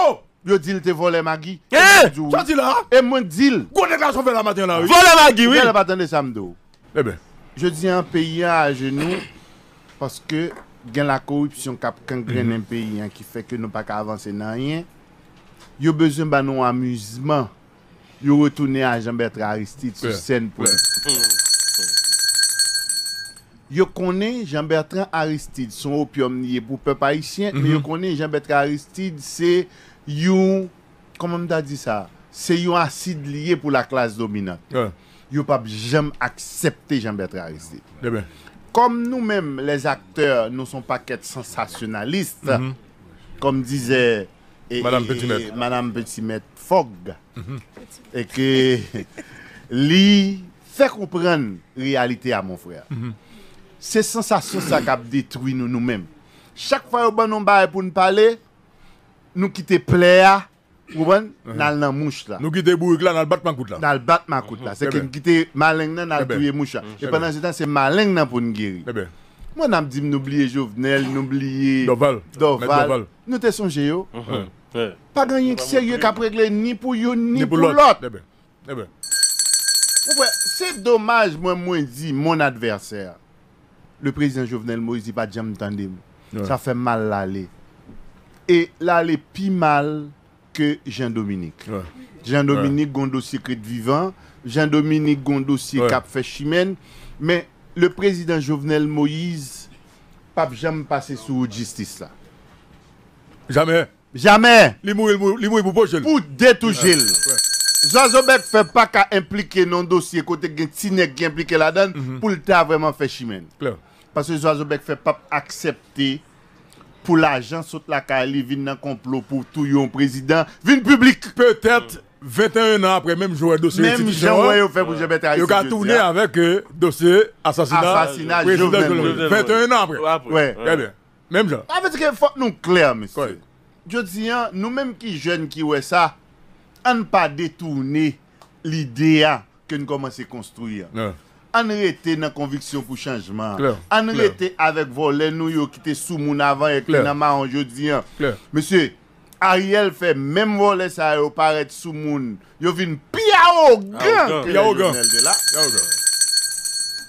Oh! Yo dil te vole Magui E mwen dil Kou dekla son fè la matin la ou Gè la patan de samdo eh Je di an peyi an a genou Paske gen la korupsyon Kap kan gren en mhm. peyi an Ki fè ke nou pa ka avanse nan riyen Yo bezon ban nou amuzman Yo retounen a Jean-Bertrand Aristide Su sen pou Yo konen Jean-Bertrand Aristide Son opium niye pou pe paishyen Yo konen mhm. Jean-Bertrand Aristide Se Yon, koman mta di sa, se yon asid liye pou la klas dominante. Yon pap jem aksepte jem betre a riste. Kom nou menm les akteur nou son pak et sensasyonaliste, kom dize Madame Petit Mètre Fogg, mm-hmm. eke li fèk ou pren realite a mon frè. Mm-hmm. Se sensasyon sa kap detwi nou nou menm. Chak fwa yon ban nou mbaye pou nou pale, nous quitter plaire vous comprenez dans la uh-huh. mouche là nous quitter bourg là dans le battement coûte là dans le battement coûte là c'est que nous quitter malin là dans tuer mouche et pendant ce temps c'est malin là pour nous guérir moi n'a dit n'oublier Jovenel n'oublier Doval Doval nous t'es songé yo uh-huh. pas gagner sérieux qu'à régler ni pour yo ni pour l'autre c'est dommage moi moi dit mon adversaire le président Jovenel Moïse il pas jamais entendu. ça fait mal l'aller et là, les plus mal que Jean-Dominique. Jean-Dominique dossier dossier secret vivant. Jean-Dominique dossier qui cap fait chimène. Mais le président Jovenel Moïse, n'a jamais passé sous justice là. Jamais. Jamais. Les mouilles pour poche. Pour détoucher. Zazobek fait pas qu'à impliquer non dossier côté qui impliqué la dedans mhm. pour le faire vraiment fait chimène. Parce que Zazobek fait pas accepter pour l'agent saute la cali, vin dans complot pour tout le président, vin public. Peut-être 21 ans après, même le dossier Même Jean ouais, fait pour Il a tourné hein. avec euh, dossier assassinat. Assassinat, 21 ans après. Ouais. bien. Même genre. Ça veut dire qu'il faut nous clair, monsieur. Je dis, hein, nous-mêmes qui jeunes qui ouais ça, on ne pas détourner l'idée hein, que nous commençons à construire an rete nan konviksyon pou chanjman. An rete avèk volè nou yo ki te sou moun avan ek nan maron jodi diyan. Monsieur, Ariel fait même vos sa yo paret sou moun. Yo vin pi a ogan ki jounel de la.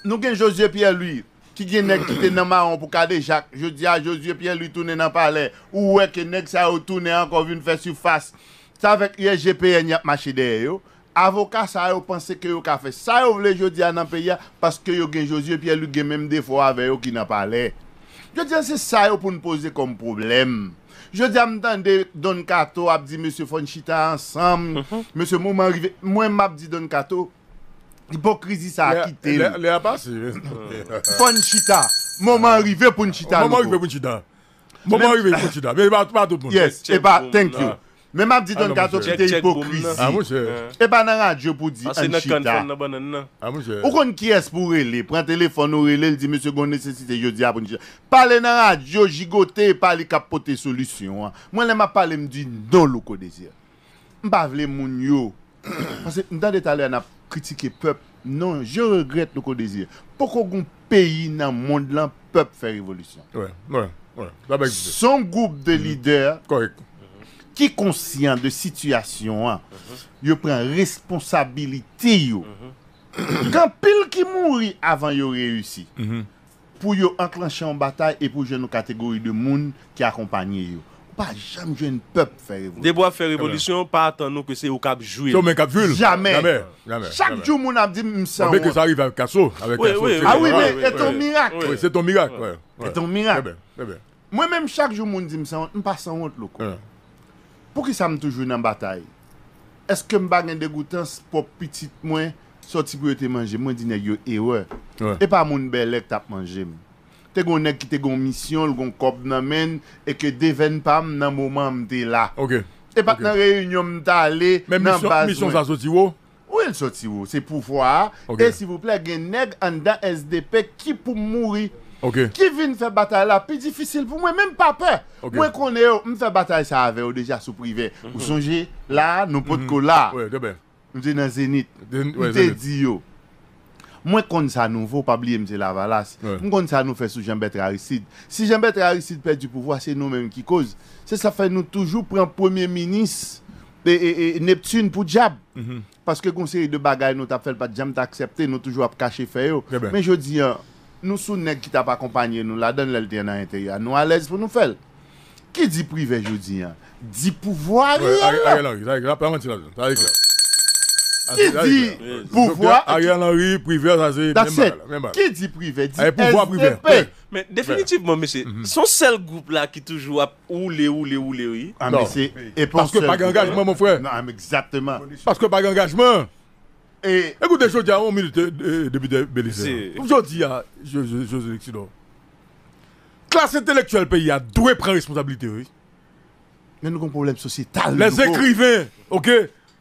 Nou gen Josie Pierre lui, ki gen nek ki te nan maron pou kade Jacques. Je di a Josie Pierre lui toune nan pale. Ou ke nek sa yo toune an kon vin fè surface. fas. Sa vek ISGPN yap machi yo. Avoka sa yo panse ke yo ka fe, sa yo vle jodi anan pe ya Paske yo gen josi yo piye luge menm defo ave yo ki na pale Jodi an se sa yo pou n'poze kom problem Jodi an mtande Don Kato apdi M. Fonchita ansam Mwen m apdi Don Kato, hipokrizi sa akite Fonchita, moun m anrive Fonchita Moun m anrive Fonchita, moun m anrive Fonchita Yes, eba, thank you Même kato ki hypocrite hipokrisi. A E ba nan radyo pou di an chita. Ou kon ki es pou rele, pren telefon ou rele, di monsye kon nesesite yo di apon chita. Pale nan radyo, jigote, pale kapote solusyon. Mwen le ma pale moun yo. Pase detale an ap kritike peuple. Non, je regrette loko dezir. Poko goun peyi nan le lan pep revolusyon. Ouè, ouè, ouè. Son goup de mm. leaders... Korek. Ki konsyen de sityasyon an, mhm. yo pren responsabilite yo, mhm. kan pil ki mouri avan yo reyusi, mhm. pou yo anklanshe an batay e pou jen nou kategori de moun ki akompanyen yo. Ou pa jam jen pep ferevolution. Debo a ferevolution, ou pa atan nou ke se ou kapjouil. Se ou men kapjouil? Jamen. Chak joun moun ap di msè an wot. Mwen ke sa arrive av kassou. A oui, mwen, e ton mirak. Se ton mirak, wè. E ton mirak. Mwen mèm chak joun moun di msè an wot, mwen pa san wot lò kou. Pou ki sa m toujou nan batay, eske m bagen degoutan spot pitit mwen, soti pou yo te manje. Mwen di ne yo ewe, e pa moun belek tap manje mwen. Te gwen neg ki te gwen misyon, l gwen kop nan men, e ke deven pam nan mouman m de la. E pak nan reyunyon m ta ale, nan bas mwen. Men misyon sa soti wou? Ou el soti wou, se pou fwa. E si pou ple gen neg an dan SDP ki pou mouri. Ki vin fè batay la, pi difisil pou mwen, mèm pa pè. Mwen konè yo, mwen fè batay sa ave, yo deja sou privè. Ou sonje, la, nou potko mhm. la. Mwen te nan Zenit, mwen te di yo. Mwen konè sa nou, vou pabliye mwen te la valas. Mwen konè sa nou fè sou jambèt rarissid. Si jambèt rarissid pè di pouvoa, se nou mèm ki koz. Se sa fè nou toujou prèm premier minis, neptune pou jab. Mhm. Paske kon sèri de bagay nou ta fèl pa jam ta akseptè, nou toujou ap kache fè yo. Mwen jò di yo, Nou sou neg ki ta pa kompanyen nou la, don lè lè lè lè lè lè lè lè, nou a lè lè lè pou nou fèl. Ki di privè jodi an? Di pouvò ari an? Arian Henry, ari an ari, ari an ari, privè a zè, mè mè mè. Ki di privè? Di SDP? Mè, definitivman, Mese, son sel gouplè ki toujou ap, ou lè, ou lè, ou lè, ah, ou lè? Non, mese, e pou sel gouplè. Paske pa gengajman, mò fwè. Nan, mè, exacteman. Paske pa gengajman. Eh. Écoutez, je dis à un minute, de euh, euh, député Bélissé. Je dis à José Classe intellectuelle pays a doué prendre responsabilité. Oui. Mais nous avons un problème sociétal. Les écrivains, ok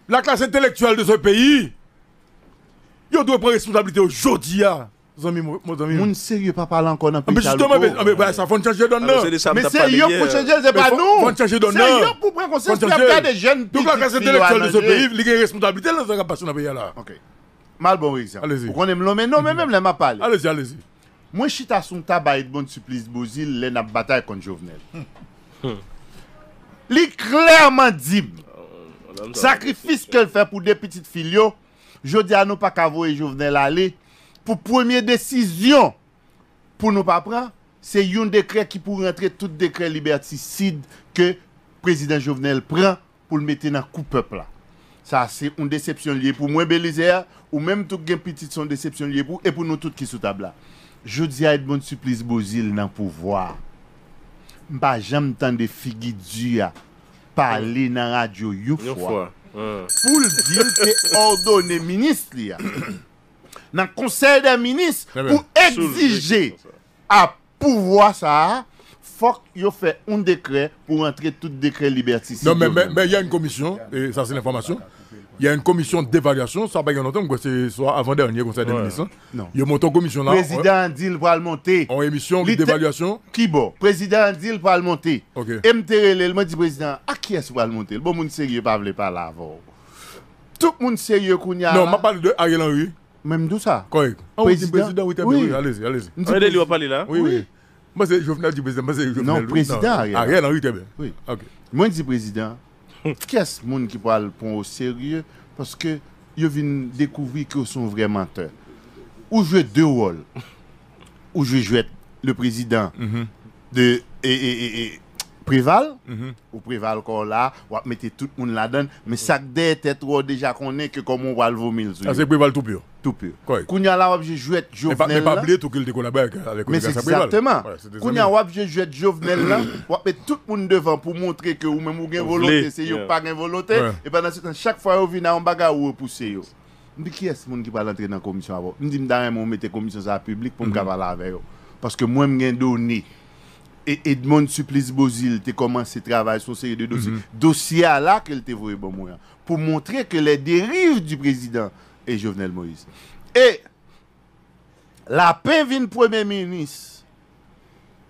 La classe intellectuelle de ce pays, ils doivent prendre responsabilité aujourd'hui. Ah. Zami, mon ami. Mon sérieux pas parler encore dans le ah, pays. Justement, mais ah, bah, ça faut changer d'honneur. Mais sérieux pour changer, c'est pas nous. Faut changer d'honneur. Sérieux pour prendre conscience qu'il y a des jeunes. Tout la classe intellectuelle de ce pays, il y a une responsabilité dans ce qui passe dans le pays là. Ok. Malbon exemple. allez On Vous connaissez le nom, mais même les m'a parlé. Allez-y, allez-y. Moi, je suis à son tabac de bon supplice Bozil, les n'a pas bataille contre Jovenel. Hum. Hum. Li clairement dit, oh, sacrifice qu'elle fait pour des petites filles, je dis à nous pas qu'à vous et Jovenel aller pour première décision pour nous pas prendre, c'est un décret qui pourrait rentrer tout décret liberticide que président Jovenel prend pour le mettre dans le coup peuple là. Ça, c'est une déception liée pour moi, Belizea ou même tout gain petit son déception liée pour, et pour nous tous qui sous table là. Je dis à Edmond Supplice Bozil dans le pouvoir. M'a jamais entendu du à parler dans la radio une fois. Pour dire, c'est ordonné ministre. dans le Conseil des ministres eh ben, pour exiger à pouvoir ça faut qu'il fait un décret pour entrer tout décret liberticide. Non, mais il y a une commission, et ça c'est l'information. Il y a une commission d'évaluation, ça va pas longtemps, c'est soit avant-dernier conseil des ministres. Hein. Non. Il y a autre commission là. Président qu'il va le monter. En émission d'évaluation. Qui bon Président qu'il va le monter. MTRL, le dit président, à qui est-ce va le monter bon monde sérieux pas parler par là. Tout le monde sérieux que Non, je parle de Ariel Henry même tout ça. Quoi ah, président, président, oui, allez-y, allez-y. parler là. Hein? Oui, oui. Moi, c'est Jovenel du président. Non, président oui, ah, bien. Oui. OK. Moi, je dis président, qu'est-ce monde qui parle pour au sérieux parce que viens de découvrir qu'ils sont vraiment menteurs. Ou je deux rôles. où je joue le président mm-hmm. de, et, prival, mhm. ou prival qu'on là, ou mettez tout le monde là-dedans, mais ça que était trop déjà qu'on est que comme on va le vomir. Ah, c'est prival tout pur. Tout pur. Kounya là, je jouais Jovenel. Mais pas oublier tout qu'il collabore avec Mais c'est exactement. Kounya là, je jouais Jovenel là, ou mettre tout le monde devant pour montrer que ou même ou gain volonté, c'est ou pas gain volonté, et pendant ce temps, chaque fois vous venez en bagarre ou repousser yo. Je dis qui est ce monde qui va l'entrer dans la commission avant Je dis, je vais mettre la commission à public pour me mhm. cavaler avec eux. Parce que moi, je me donné et Edmond Supplice Bozil mhm. a commencé à travailler sur une série de dossiers. Dossier là qu'elle te voué bon pour montrer que les dérives du président et Jovenel Moïse. Et la peine vient premier ministre.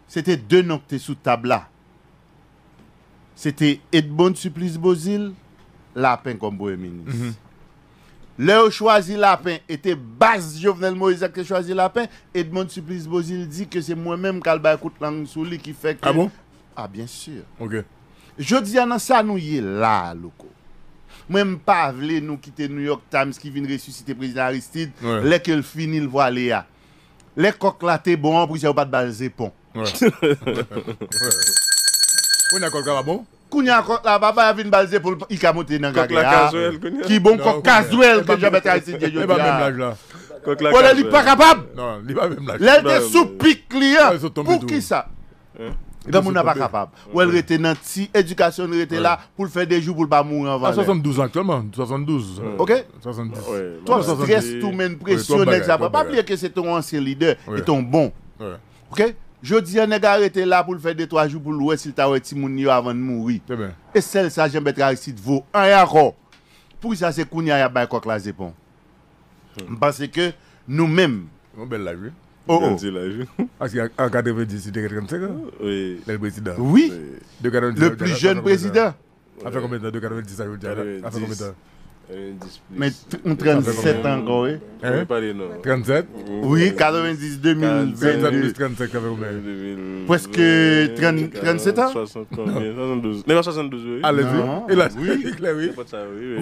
C'était deux noms sous table C'était Edmond Supplice Bozil, la peine comme premier ministre. Mhm. Là où choisi Lapin, était basse, Jovenel Moïse qui choisi Lapin. Edmond Supplice Bozil dit que c'est moi-même qui ai langue sous qui fait que. Ah bon? Ah, bien sûr. Ok. Je dis à ça, nous y est là, loco. Même pas voulu nous quitter New York Times qui vient ressusciter président Aristide. Ouais. finit, il voit Les coques là, t'es bon, pour ça, pas de balzé pont. Ouais. ouais. On a là, Kounya la papa a vinn balzé pour il a monté dans gaga. Qui bon coq casuel que j'avais traité Dieu. Il pas même l'âge là. On est pas capable. Non, il pas même l'âge. Elle était sous pic client. Pour qui ça Dans hein? mon pas capable. Ou elle était dans si éducation elle était là pour faire des jours pour pas mourir avant. 72 actuellement, 72. OK 70. Toi stress tout même pression ça pas oublier que c'est ton ancien leader et ton bon. OK je dis, on arrêté là pour le faire deux, trois jours pour louer si tu as petit moun avant de mourir. Et celle ça, j'aime mettre ici de vous. Un encore. Pour ça, c'est qu'on y hmm. a un que là, c'est bon. Parce que nous-mêmes. On belle la vie. Oh oh. Parce qu'en 90, c'était 35 ans. Oui. Le président. Oui. Le plus jeune président. fait combien de temps 90 à fait combien de temps Mwen 37 an kon we? 37? Oui, 96, 2002. 97, 97, 2007. Preske 37 an? 72, 72. Allez-y. Non, oui,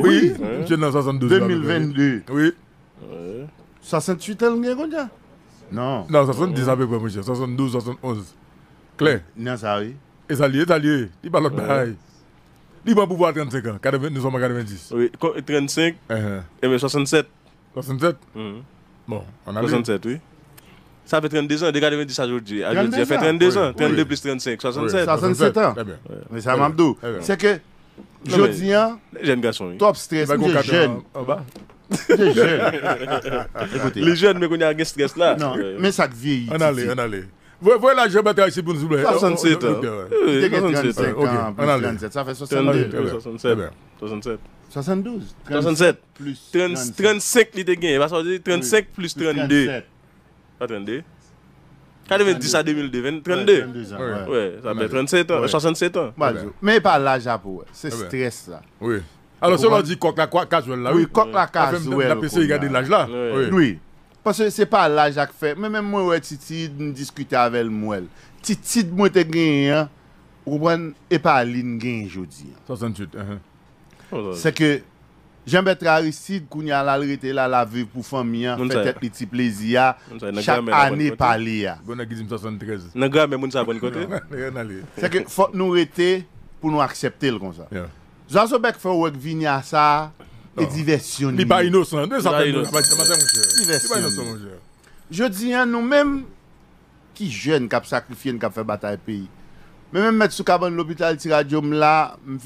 oui. 2022. 68 an l'an yé kond ya? Non. 72, 71. Kler? E sa liye, ta liye. Ti balok da haye. Il va pouvoir 35 ans. Nous sommes à 90. Oui, 35 uh uh-huh. et 67. 67 mhm. Bon, on a 67, oui. Ça fait 32 ans, de 90 aujourd'hui. Ça ah, fait 32 ans, 32 plus 35, 67. 67 ans. Très bien. Mais ça, dit. c'est que je dis, hein, jeune garçon, top stress, Les jeunes. En bas. Les jeunes, mais qu'on a un stress là. Non, mais ça vieillit. On allait, on allait. Voyez l'âge bataille, pour 67. 67. Hein. Ça fait 67. 67. 72. 67. Plus 35, il 35 plus 32. Pas 32. 90 à 2002, 32. ça fait 37 67 bah, Mais pas l'âge pour c'est eh stress Oui. Alors, dit coq là, oui, la La l'âge là. Oui. Pasè se pa la jak fè, mè mè mwen wè titid n diskute avèl mwèl. Titid mwen te gen yon, ou mwen epa alin gen jodi. 68. Se ke jen bete aristid kou nye alal rete la la viv pou fami yon, fète piti plezi ya, chak ane pali ya. Gwene gizm 73. Gwene gwene mwen sa boni kote. Se ke fòt nou rete pou nou aksepte l kon sa. Zan sobek fò wèk vini a sa... et diversion. Li pa pas De Il pa inosan. Je di je dis menm ki jen qui sakrifyen qui fe batay peyi. Men men met sou kaban l'opital ti radyo m la, m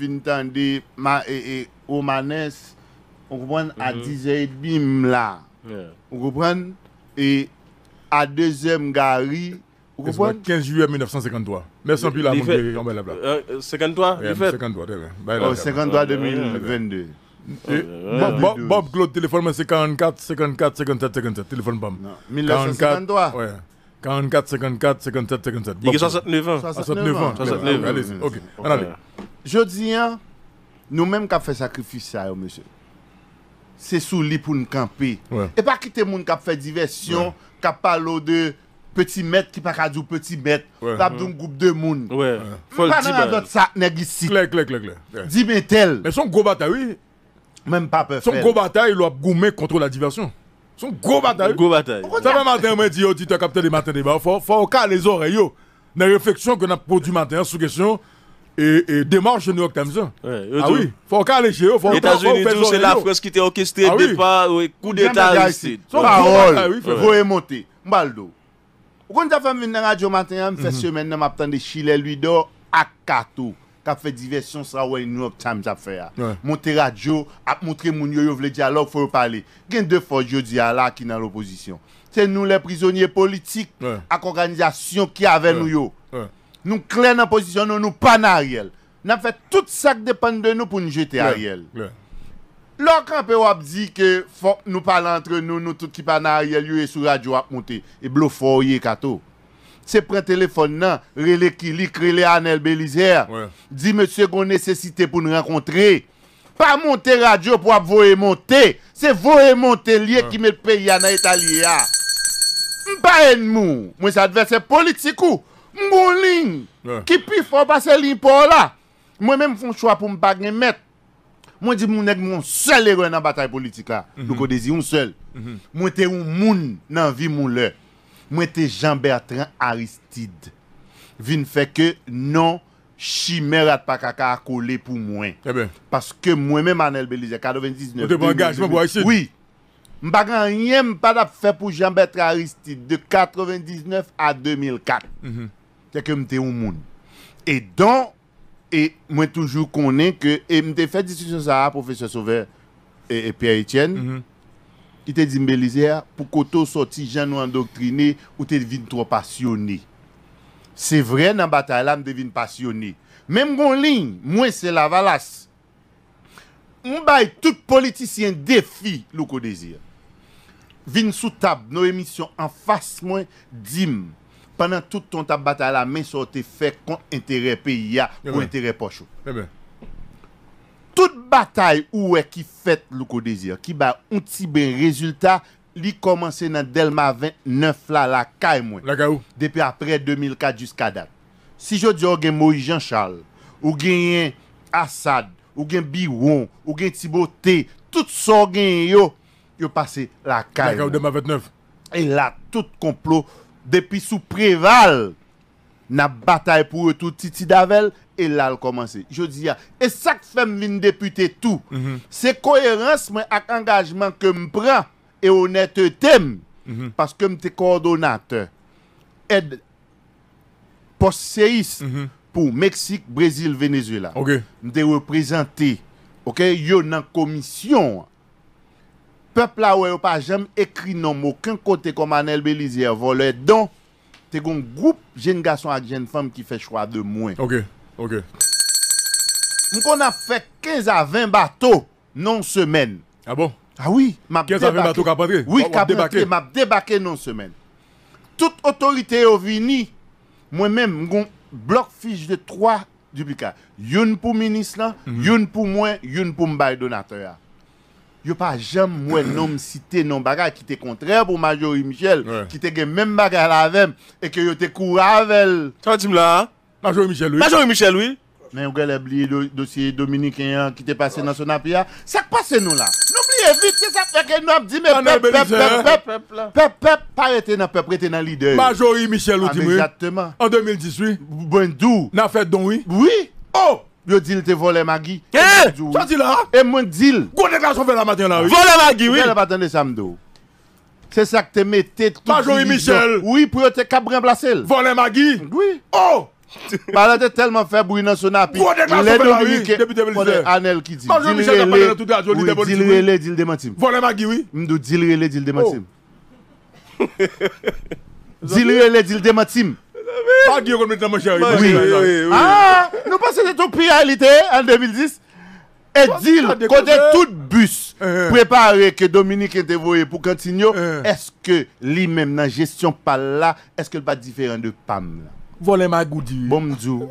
de ma et e omanes, on comprend, à 10 h etbi m On comprend, et à 2e m gari, on comprend 15 juillet 1953. Merci pi la moun 1953, yon bel 53? 53, 53 2022. Eh, Bob Glow Telefonman se 44, 54, 57, 57 Telefonbam 1453 44, 54, 57, 57 Yike 179 179 179 Jodi, nou menm kap fe sakrifisa yo mese Se sou li pou nou kampe E pa kite moun kap fe diversyon Kap pa lo de Peti met ki pa kajou peti met Vap dun goup de moun Mwen pa nan anot sak negisit Dibetel Mwen son goba ta we Même pas peur. Son gros bataille, il a gourmé contre la diversion. Son gros bataille. Gros bataille. Ça va matin, on dit, tu as capté matin, matins débats. Faut, faut cas les oreilles, Dans les réflexions qu'on a produit matin hein, sous question. Et, démarche New York Times. Hein. ah oui, faut qu'aller les eux. Les États-Unis, c'est la France qui était orchestrée ah oui. départ, coup d'État ici. Son parole, vous ah monter. Mbaldo. Quand tu hein, fait une radio matin, je fais semaine, je m'attends de Chile, lui, d'or, à Kato qui fait diversion, ça, ouais, New York Times a fait. Ah. Ouais. Monter radio, a montré mon yo, le dialogue, faut parler. a deux fois, je dis à là qui dans l'opposition. C'est nous les prisonniers politiques, ouais. avec organisation qui avait nous yo. Nous clairs dans position, nous, nous pas Ariel. Nous fait tout ça qui dépend de nous pour nous jeter Ariel. Lorsqu'un peu a dit que faut nous parlons entre nous, nous tout qui pas Ariel, et sur radio a monté. Et bluffoyer, Kato c'est prendre téléphone, non, relé li relé Anel Bélisère. dit monsieur, qu'on nécessité pour nous rencontrer. Pas monter radio pour voyer monter. C'est voyer monter lié qui met pays en Italie. Ah. Pas mou Moi, c'est adversaire politique ou. Mon ligne. Qui puis faut passer ligne pour là. Moi-même, font choix pour me pas mettre. Moi, dis, mon nèg mon seul héros dans la bataille politique là. Ah. Mm mm-hmm. désire un seul. Mm -hmm. Moi, un moun dans la vie, mon mwen te Jean-Bertrand Aristide. Vin fè que, non chimerat pa kaka akole pour mwen. Eh ben. moi-même, men Manel Belize, 99. Mwen te bagaj, mwen Aristide. Oui. rien pas d'ap fait pour Jean-Bertrand Aristide de 99 à 2004. Mm C'est que j'étais un monde. Et donc, et moi toujours connais que, et m'étais fait discussion ça professeur Sauveur et, Pierre-Étienne, mhm. I te dim Belizea pou koto soti jan nou endoktrine ou te divin tro pasyoni. Se vre nan batay la m devin pasyoni. Mem kon lin, mwen se la valas. M bay tout politisyen defi lou kodezir. Vin sou tab nou emisyon an fas mwen dim. Panan tout ton tab batay la men sote fe kon entere pe ya ou entere pochou. Tout batay ou e ki fèt loukou dezir, ki ba unti be rezultat, li komanse nan Delma 29 la lakay mwen. Laka ou? Depi apre 2004 jusqu'a dat. Si jo diyo gen Moe Jean Charles, ou gen Asad, ou gen Biwon, ou gen Thibaut Thé, tout son gen yo, yo pase lakay mwen. Laka ou Delma 29? E la tout konplo depi sou preval nan batay pou e tout titi davel... et là elle commence. Je dis, ah, et ça que fait une député tout, mhm. c'est cohérence avec engagement que me prends et honnêteté, thème mhm. parce que me coordonnateur, aide post-séisme mhm. pour Mexique, Brésil, Venezuela. OK. Me représenté, ok, yo dans commission peuple là ou pas jamais écrit nom aucun côté comme Anel Belizier vole don t'es un groupe jeune garçon avec jeune femme qui fait choix de moins Ok. On a fait 15 à 20 bateaux non semaine. Ah bon? Ah oui, 15 à 20 bateaux Oui, oh, m'a débarqué, m'a débarqué non semaine. Toute autorité au vini, moi-même, un bloc fiche de 3 duplicat. Une pour ministre là, une mhm. pour moi, une pour m'bail donateur. Yo pas jamais moi nom cité non bagage qui était contraire pour Majorie Michel, ouais. qui était même la avec et que yo te couru avec. là. Major Michel, oui. Major Michel, oui. Mais vous avez oublié le dossier dominicain qui était passé dans son APIA. Ça passe nous là. N'oubliez vite, que ça fait que nous avons dit, mais peuple, peuple, peuple, peuple, pas été dans peuple, été dans leader. Major Michel, oui. Ah, exactement. En 2018. Ben, N'a fait don, oui. Oui. Oh! Yo dit te volé Magui. Eh! dit là? Et moi deal. Gros déclaration fait la matin là, oui. Volé Magui, oui. dit ça samedi. C'est ça que te mettez Major Michel. Oui, pour te cap remplacer. Volé Magui. Oui. Oh! Parle de tellement faire bruit dans son appui. Les Dominicains. Depuis 2016. Anel qui dit. Non, Michel de dis de dis Dil Dématim. Voilà Magui, oui. M'dou Dilrele, Dil dis oh. Dilrele, Dil Dématim. Magui, on met dans mon chéri. Oui, Ah, nous passons de tout réalité en 2010. Et Dil, côté tout bus eh, eh. préparé que Dominique était voyé pour continuer eh. est-ce que lui-même, dans gestion pas là, est-ce qu'il n'est pas différent de PAM là? voler ma goudi. Bon Dieu.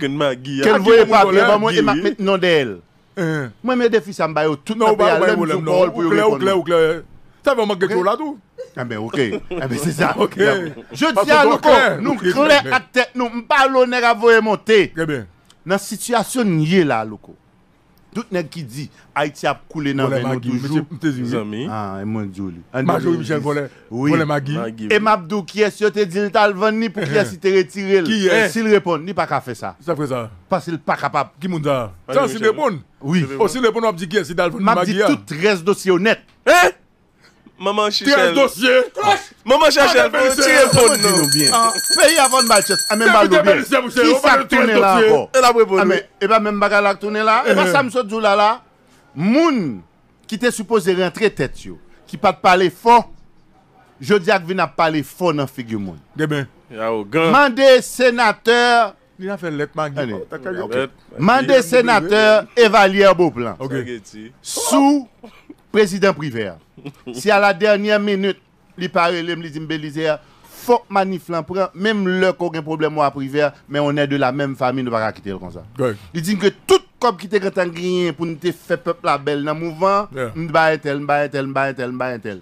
ma Magui. Hein. Quel ah, voyait pas, bah, hein. bah, elle va ma maintenant d'elle. Moi mes défis ça tout non pas Ça va manquer tout là tout. Ah ben OK. Ah ben c'est ça. OK. Je dis à nous nous clair à tête nous pas l'honneur à monter. Très bien. Dans situation est là loco. Tout nèg qui dit Haïti a coulé dans le toujours. Mes amis. Ah, mon Dieu. Major Michel Volet. Oui. Magui. Et Mabdou qui est-ce que te dit t'al vendre pour qu'il est-ce Qui est eh, S'il répond, il pas qu'à faire ça. Ça fait ça. Parce qu'il pas capable. Qui moun ça Ça oh, s'il répond. Oui. Aussi répond on dit qui est-ce t'al vendre Magui. M'a hein? dit tout reste dossier honnête. Hein Maman Chichelle. Maman Chichelle. Maman Chichelle. Fè yi avon bachet. Amèm balou bè. Kisa ktounè la anpò. El apwe bonou. Eba mèmbaga lak tounè la. Eba samso djou la la. Moun ki eh te suppose rentre tèt yo. Ki pat pale fò. Je di ak vin ap pale fò nan figyoun moun. Debe. Ya ou. Mande senateur. Ni na fè let man gil. Mande senateur. Evaluè bo plan. Ok. Sou. président privé. si à la dernière minute, il parle, les dit, faut maniflant prend, même le qu'on a un problème à privé, mais on est de la même famille, nous ne pas quitter comme ça. Il dit que tout comme qui était gagné pour nous faire peuple la belle dans le mouvement, nous ne tel, nous tel, nous tel, nous tel.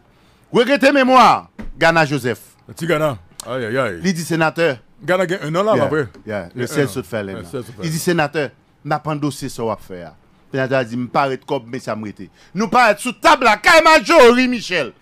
Regrettez mémoire, Gana Joseph. Petit Gana Aïe, aïe, Il dit sénateur. Gana, un an là, après. Le 16 se Il dit sénateur, n'a pas un dossier sur faire. Sénateur a dit, je pas de cop, mais ça me Nous parlons sous table à oui Michel.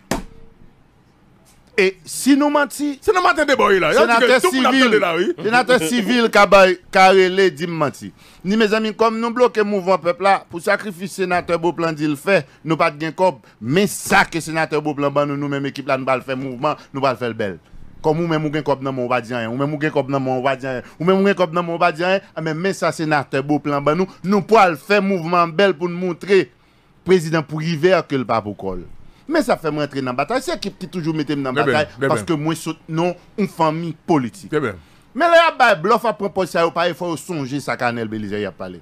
Et si nous mentis. c'est nous matin de boy là. Sénateur civil. Sénateur civil, dit menti. Ni mes amis, comme nous bloquons le mouvement peuple là, pour sacrifier sénateur Beauplan dit le fait, nous pas de gain Mais ça que sénateur Beauplan, nous, nous-mêmes, équipe là, nous pas le faire mouvement, nous pas le bel. Comme ou même ou gen kop nan mon va dire ou même ou gen nan mon va dire ou même ou gen nan mon va dire eh, mais ça sénateur beau plan banou nous, nous pouvons faire mouvement bel pour nous montrer président pour l'hiver que le pas pour col. Mais ça fait rentrer dans la bataille, c'est qui toujours mettait dans la bataille parce que moi soutenons une famille politique. Mais là, bluff à propos ça, il faut songer ça qu'Anel Belize a parlé.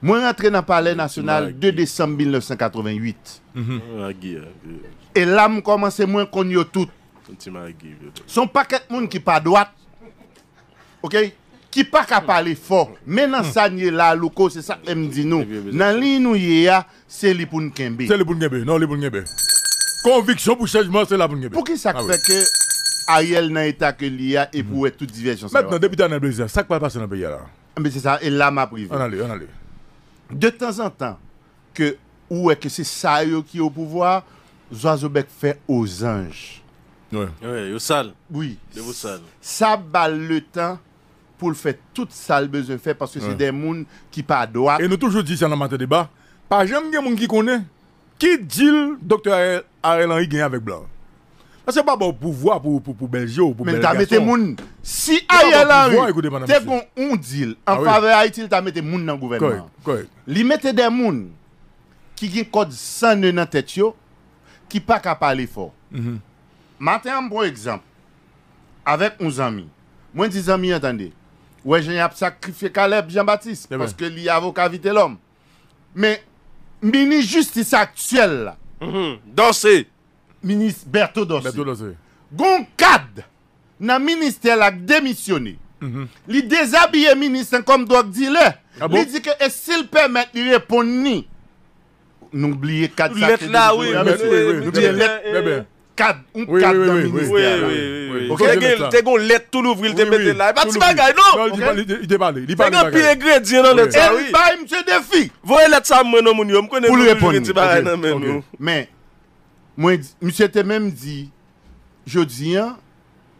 Moi rentré dans le palais national 2 décembre 1988. Mhm. Et là, je commence à connu tout. Son paquet monde qui pas droite. OK qui pas qu'à parler fort. Mais dans est là loco, c'est ça me dit nous. Dans li nous a c'est li pour kembe. C'est li pour kembe. Non, li pour kembe. Conviction pour changement, c'est la pour kembe. Pour qui ça ah fait que Ariel n'a état que l'IA et pour toute divergence. Maintenant, depuis dans le Ça ça pas passer dans le pays là. Ah, mais c'est ça, et là m'a privé. On allez on allez. De temps en temps que ou est que c'est ça qui est au pouvoir, Zoazobek fait aux anges. Ouais. Ouais, sale. Oui. Yo sale. Ça bat le temps pour le faire toute sale besoin faire parce que c'est des gens qui pas droit. Et nous toujours dit ça dans notre débat, pas jamais des gens qui connaît qui dit le docteur Ariel Henry gagne avec blanc. Parce que pas bon pouvoir pour pour pour Belgique ou pour Mais t'as mis moun si Ariel Henry t'es qu'on on deal en ah faveur Haïti t'as mis des moun dans le gouvernement. Correct. Li mette des moun qui gagne code 109 dans tête yo qui pas capable parler fort. -hmm. Matè an bon ekzamp, avèk moun zami, mwen zizami yon tande, wè jen ap sakrifye kalèp Jean-Baptiste, pwoske li avok avite lom, men, mini justice aktuel mm-hmm. mm-hmm. ah bon? la, Dossé, mini Berto Dossé, goun kad nan minister lak demisyone, li dezabye minister kom doak dile, li di ke esil pèmèt li repon ni, nou blye kad sakrifye kalèp Jean-Baptiste, nou blye kad sakrifye kalèp Jean-Baptiste, cadre un cadre dans ministère oui oui oui t'es gon lettre tout l'ouvrir t'es mettre là pas de bagaille non il déballe il parle pile ingrédient dans lettre ça oui pas ah eh, monsieur défi voyez lettre ça moi non mon yo me connais pour répondre mais moi monsieur t'es même dit je hein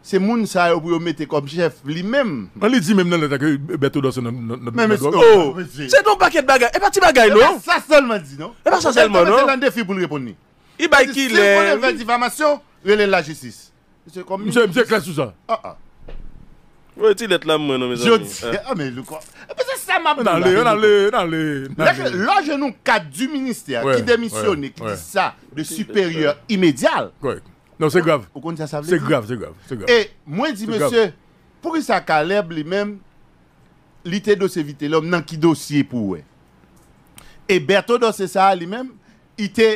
c'est moun ça yo pour mettre comme chef lui-même on ah, lui dit même dans lettre que Beto dans notre oh. c'est ton paquet de bagaille et eh, pas de bagaille eh, bah, non ça seulement dit non et pas seulement non c'est un défi pour répondre I bay ki le... Mse Mse Klesouza. A a. Mwen ti let la mwen an, mwen. Jodi, a men lukwa. A pese sa mame nan le. Eh, nan le, nan le, nan le. Lekke, lò jenoun kat du minister ki demisyon ekli sa de superyèr imedyal. Kwek. Non, se grav. Se grav, se grav. E mwen di mese, pou ki sa kalèb li men, li te dosyevite lè, mnen ki dosye pou we. E Bertodo Sessa li men, i te...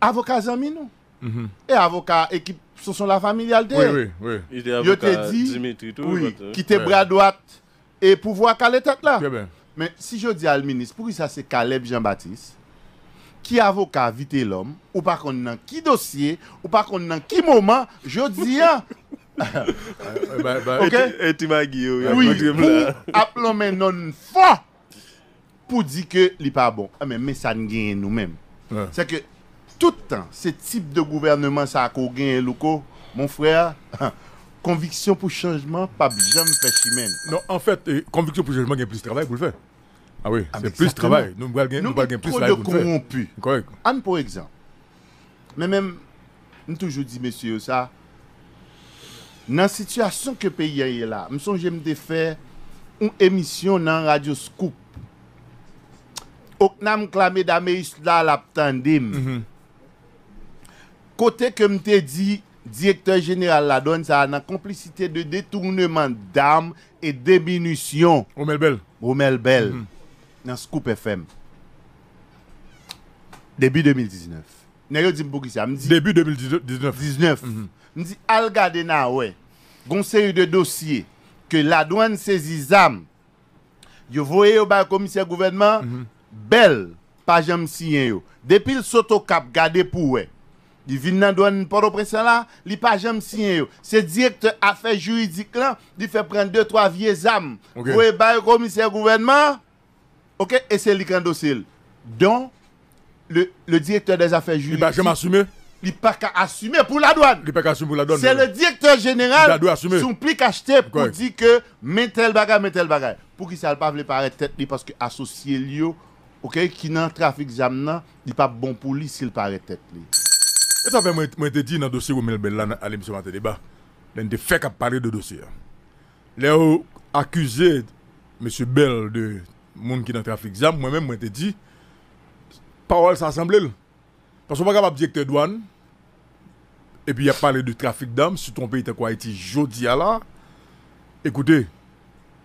Avocats amis, nous. Mhm. Et avocat équipe ce sont la famille de. Oui, oui, oui. Je t'ai dit, qui te oui, qui bras droite et pouvoir caler tête là. Mais si je dis à le ministre, pourquoi ça c'est Caleb Jean-Baptiste, qui avocat vite l'homme, ou par contre dans qui dossier, ou par contre dans qui moment, je dis hein, bah, bah, ok? Et tu m'as dit, oui. Appelons fois pour dire que n'est pas bon. Ah, mais, ça ne gagne nous-mêmes. C'est que Tout an, se tip de gouvernement sa akor genye louko, mon frè, konviksyon pou chanjman, pa bi jan mi fè shimen. Non, an fèt, konviksyon euh, pou chanjman gen plus travay pou l'fè. A wè, se plus travay. Nou mwen gen plus travay pou l'fè. An, pou ekzan, men men, mwen toujou di, mèsyou, sa, nan sityasyon ke peye yè la, mwen son jèm de fè, un emisyon nan radio scoop, ok nan mwen klame dame yus la laptan dim, mwen, mm-hmm. Côté que m'te dit, directeur général la douane, ça en complicité de détournement d'armes et diminution. Romel Bell. Romel Bell. Mhm. Dans Scoop FM. Début 2019. N'a dit ça? Début 2019. 19. Mm me M'di, al na ouais. Gon de dossier. que la douane saisit zam. Je voyez au commissaire gouvernement, mm belle, pas jamais signé Depuis le soto cap gardé pour ouais vient dans la douane Port-au-Prince là, n'est pas jamais signé. C'est directeur affaires juridiques là, il fait prendre deux trois vieilles âmes. Pour le commissaire gouvernement. OK, et c'est lui qui dossier. Donc le, directeur des affaires juridiques. Il pas jamais assumer. Il pas qu'à assumer pour la douane. Il pas qu'à assumer pour la douane. C'est le directeur général qui plus acheter pour dire que mettez le bagage, mettez tel bagage. Pour qui ça ne pas paraître tête parce que associé Lio, OK, qui dans trafic jam il pas bon pour lui s'il paraît tête E sa fè mwen te di nan dosye wè mèl bel lan alèm seman te deba. Den te fèk ap pale de dosye. Le ou akuse mèsy bel de moun ki nan trafik zan, mwen mèm mwen te di pa wèl sa asemble l. Pas wè mwen kap ap di ek te douan epi ap pale de trafik dam, si ton pey te kwa eti jodi ala, ekoute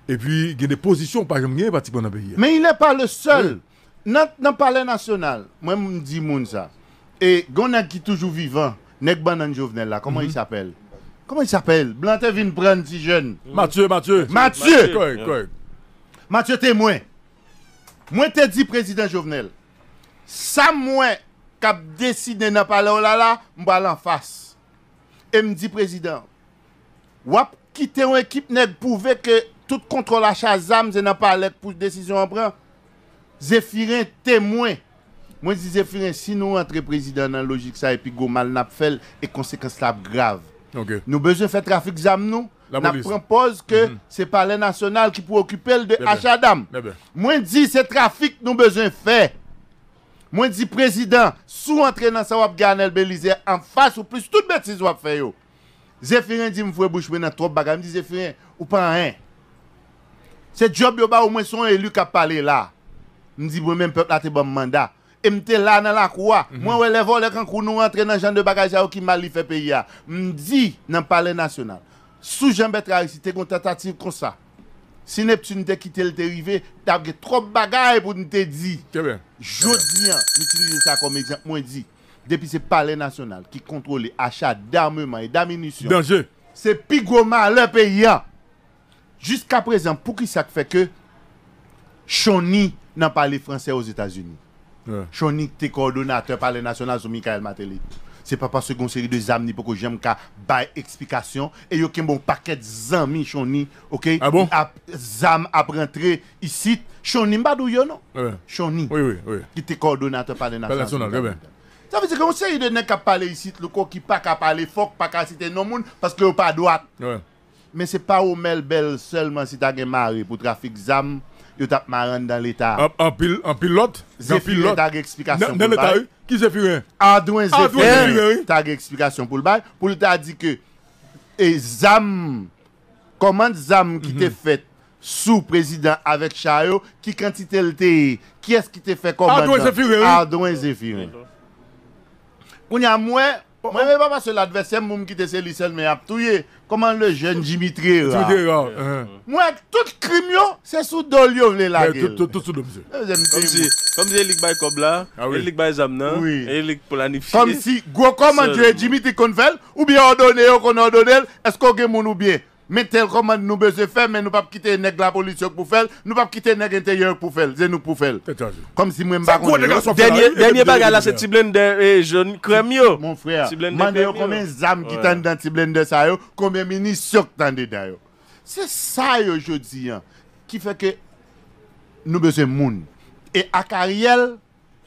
epi gen de posisyon pa jom nye pati pou nan pey ya. Men yon e pa le sol, nan pale nasyonal, mwen mwen di moun sa. Et Gonak qui toujours vivant, Nek Banan Jovenel là, comment il mhm. s'appelle Comment il s'appelle Blanté vient prendre si jeune. Mhm. Mathieu, Mathieu. Mathieu. Mathieu, Mathieu témoin. Moi te dit président Jovenel. Ça moi cap décidé n'a pas là là, m'bal en face. Et me dit président. Wap quitter une équipe nèg prouver que tout contrôle à Chazam c'est n'a pas pour décision en prend. Zéphirin témoin. Moi, je disais, si nous entrons président dans la logique, ça, et puis go mal n'a fait, et conséquence là grave. Okay. Nous besoin faire trafic zam nous. La propose que mhm. c'est par les national qui peut occuper de Hachadam. Moi, dis, c'est trafic nous besoin faire. Moi, dis, président, sous dans ça, wap Garnel, Belize en face ou plus toute bêtise va faire yo. Zéphirin dit, me bouche, mais dans trop Je dit, Zéphirin, ou pas rien. C'est job yo ba au moins son élu qui a parlé là. dis, moi-même, peuple, là, un bon mandat et m'étais là dans la croix. Moi, mhm. je les voleurs, quand nous rentrons dans le genre de bagage qui mal fait pays, dis, dans le palais national. Sous Jean-Bert Aristide, une tentative comme ça. Si Neptune t'a quitté le dérivé, t'as trop de bagages pour nous te dire. Jodi, j'utilise ça comme exemple. Moi, dit, depuis ce palais national qui contrôle l'achat d'armement et d'ammunition. Danger. C'est pigoma le pays. Jusqu'à présent, pour qui ça fait que Choni n'a pas les français aux États-Unis Ouais. Chonik t'es coordonnateur par les nationales Michael Matéli. C'est pas parce qu'on série de amis pour que j'aime qu'à bail explication et yo un bon paquet d'amis Choni, OK Ah bon Zam a rentré ici, Choni m'a yo non Choni. Oui oui oui. Qui t'es coordonnateur par les nationales. Par bien. Ça veut dire qu'on série de nèg qui parler ici, le qui pas qui parler fort, pas qui citer non monde parce que pas droit. Ouais. Mais c'est pas Omel Bel seulement si t'as un mari pour trafic zam yo tap maran dans l'État. En pilote. qui explication pour le bail. Pour t'a dit que, Zam, comment Zam qui mhm. fait sous président avec Chayo, qui quantité qui est-ce qui fait comme On y Oh, oh. Moi, je ne pas c'est l'adversaire qui était seul, mais a tué. Comment le jeune Dimitri hein. Moi, tout crime, c'est sous Dolio, la là. Tout sous Dolio. Eh, comme si Elik Bay Kobla, ah Elik Bay Zamna, Elik Planifié. Comme si, gros comment tu es Dimitri Convel, ou bien ordonné, qu'on ordonné, est-ce qu'on a ou bien mais tel comment nous besoin faire, mais nous pas quitter nèg la police pour faire, nous pas quitter nèg intérieur pour faire, c'est nous pour faire. Comme si moi pas Dernier dernier bagage là c'est Tiblender et eh, Jeune crème Mon frère, mandé combien d'âmes qui t'entendent dans Tiblender ça yo, combien munitions qui sont dedans yo. C'est ça je dis, hein, qui fait que nous besoin monde. Et à Cariel,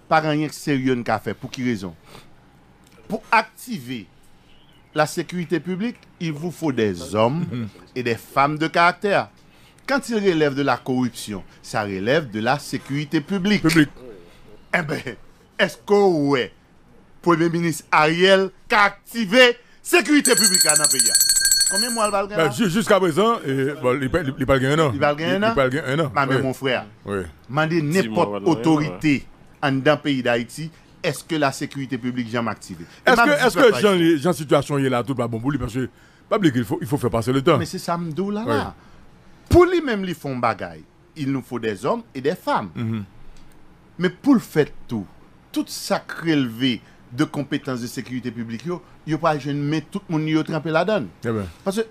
pas rien sérieux qu'a fait pour qui raison Pour activer la sécurité publique, il vous faut des hommes et des femmes de caractère. Quand il relève de la corruption, ça relève de la sécurité publique. Public. Eh bien, est-ce que le Premier ministre Ariel a activé la sécurité publique dans le pays Combien de il va gagner ben, Jusqu'à présent, il va gagner un an. Il va gagner un an Mais mon frère, demandez n'importe autorité en dans le pays d'Haïti est-ce que la sécurité publique vient m'active Est-ce que, est que situation est là tout va bon pour lui parce que public, il, faut, il faut faire passer le temps. Mais c'est ça m'dou là, là. Pour lui-même, il font bagay. Il nous faut des hommes et des femmes. Mhm. Mais pour le fait tout, tout ça levée de compétences de sécurité publique, il n'y a pas de tout le monde qui trempé la donne. Eh ben. parce que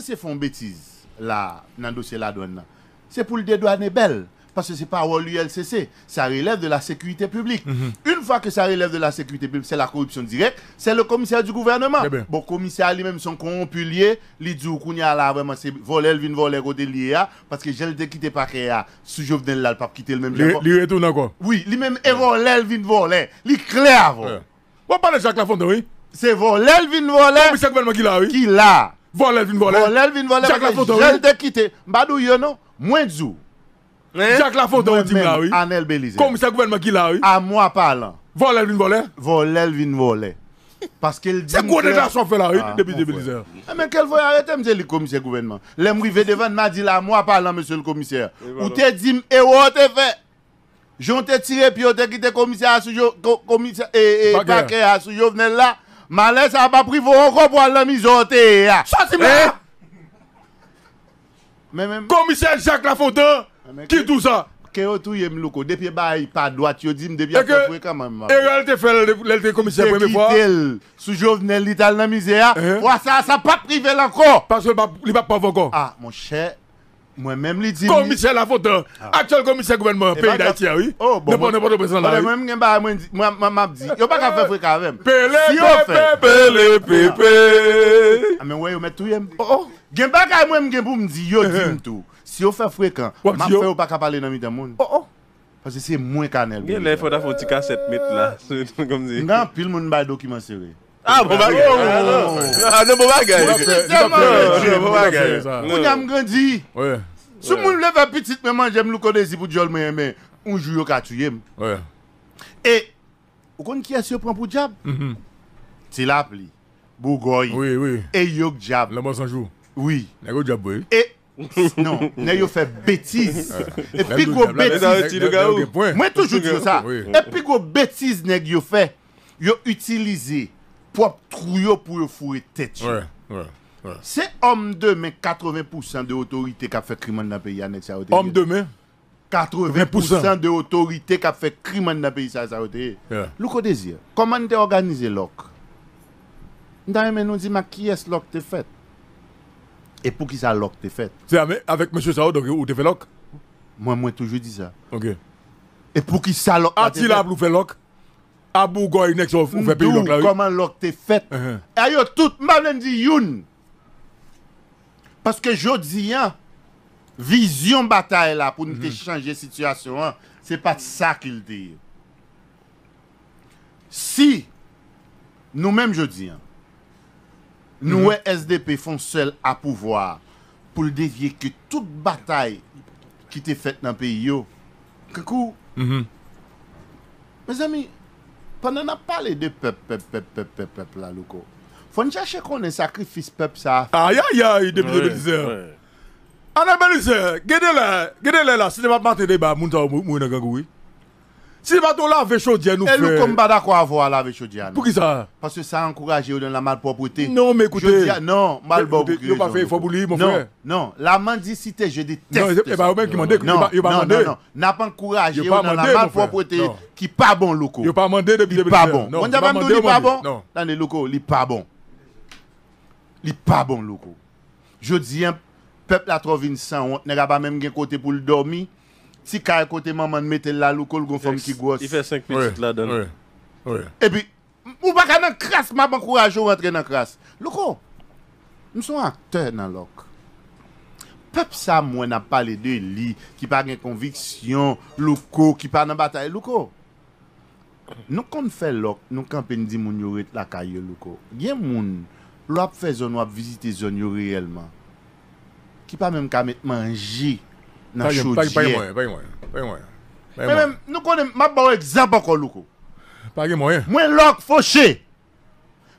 c'est font bêtise là, dans le dossier la douane. C'est pour le dédouaner belle parce que c'est pas l'ULCC, ça relève de la sécurité publique. Mhm. Une fois que ça relève de la sécurité publique, c'est la corruption directe, c'est le commissaire du gouvernement. Eh bon, commissaire lui-même son corrompu lié, il dit qu'on y a là vraiment c'est voler, vin voler côté lié parce que j'ai quitté pas Kéa, sous Jovenel là, pas quitter le même Lui retourne encore. Oui, lui même voler, le vin voler, il clair avant. On parle de Jacques Lafontaine oui. C'est voler, vin voler. Commissaire gouvernement qui là oui. Qui là. Voler, vin voler. Voler, vin voler. Jacques Lafontaine. J'ai quitté. Badou non, moins dou. Eh? Jacques Lafontaine, dit là, oui. Anel Belize. Commissaire gouvernement qui là, oui. À moi parlant. Voler, vin voler. Voler, vin voler. Parce qu'il dit. C'est quoi déjà son fait là, oui, ah, depuis Belize eh, Mais qu'elle veut arrêter, monsieur le commissaire gouvernement. L'aime devant, m'a dit là, moi parlant, monsieur le commissaire. Ou t'es dit, et où t'es fait J'en t'ai tiré, puis on t'a quitté commissaire à jour. commissaire, et paquet à jour venez là. Malais, ça pas pris vos encore pour la misote. Ah. Eh? Commissaire Jacques Lafontaine. Ki tou sa? Kè yo tou yèm loukou. Depè ba yi pa dwat, yo dim depè ya fè fwe ka man. E yon lèl te fè lèl lèl te komisyè pwè mè fwa? E ki tel. Sou jovnel lital nan mizè ya. Ouwa sa, sa pa privel anko. Pas yo li pa pa vokon. A, mwen chè. Mwen mèm li dim. Komisyè la fote. Aksyon komisyè gwenman. Pe yi da iti ya wè. O, bon. Nèpon nèpon nèpon nèpon san la wè. O, mwen mèm nèpon mèm ap di. Yo pa ka fè fwe ka Gen bagay e mwen gen pou mdi yo eh, eh. di mtou, si yo fwe fwe kan, mam fwe yo pa kapale nan mi den moun. O, oh, o. Oh. Fase se mwen kanel gen. Gen le fwe da fwoti kaset met la. Mwen ah. an pil moun mba dokimansi we. A, ah, bo ah, bagay. A, de bo bagay. Non. Non, bo bagay. Mwen an mwen gandhi. O, e. Sou mwen mwen leve pitit mwen man jem lukode zi pou diol mwen mwen, unjou yo katuyem. O, e. E, ou kon ki ase yo pran pou jab? M, mhm. m. Ti lap li, bou goy. O, e, o. E, yo jab. Lama sanjou. Oui. Nego Et non, vous fait bêtises. Et puis go bêtise. Moi toujours dis ça. Et puis go bêtise yo fait. Yo utilisé propre trouyo pour faire tête. Ouais, ouais. C'est homme de 80% de autorité qui a fait crime dans le pays. Homme de 80% de autorité qui a fait crime dans le pays. Yeah. désir, comment t'es organisé l'OC Nous avons dit, mais qui est l'OC fait et pour qui ça lock t'es fait C'est avec M. Sao donc où t'es fait Moi, moi, toujours dis ça. Ok. Et pour qui ça lock A-t-il ah, à fait lock A next, ou fait pays Comment lock t'es fait uh-huh. Et yo, tout mal dit youn. Parce que je dis, hein, vision bataille là pour nous mm changer situation, hein, c'est pas ça qu'il dit. Si, nous-mêmes, je dis, hein, Nou e mhm. SDP fon sel apouvoar pou l'devye ki tout batay ki te fet nan peyi yo. Kekou? Me zami, pan nan ap pale de pep pep pep pep la loko. Fon jache kon e sakrifis pep sa afi. Aya ya yi debi de Belize. Ana Belize, gede le la sinemap mati de ba moun ta moun akagoui. Si bateau là avec chaudière nous fait. Et nous comme pas d'accord avoir là avec chaudière. Pour qui ça Parce que ça encourage dans la malpropreté. Non mais écoutez. dis, ah, non, malpropreté. Il pas fait faut boulir mon frère. Non, la mendicité, je déteste. Non, c'est eh pas ben, même qui mandé, il non, mandé. Non, non, n'a pas encouragé dans la malpropreté qui pas bon loco. Il pas mandé depuis début. Pas bon. On va même il pas bon. Dans les locaux, il pas bon. Il pas bon loco. Je dis un hein, peuple a trouvé sans honte. on n'a pas même un côté pour le dormir. Si kare kote man man metel la loukou l goun fèm ki gwos. I fè 5 minutes la dan. E pi, mou baka nan kras, maman kourajou rentre nan kras. Loukou, m sou akter nan louk. Pep sa mwen ap pale de li, ki pa gen konviksyon, loukou, ki pa nan batay loukou. Nou kon fè louk, nou kanpe ndi moun yor et la kaye loukou. Gen moun, lop fè zon wap vizite zon yor reyelman. Ki pa menm kamet manji. Nan chou diye. Pagye mwen, pagye mwen, pagye mwen. Mwen, nou konen, mabou ek zaba kon loukou. Pagye mwen. Mwen lòk fòche.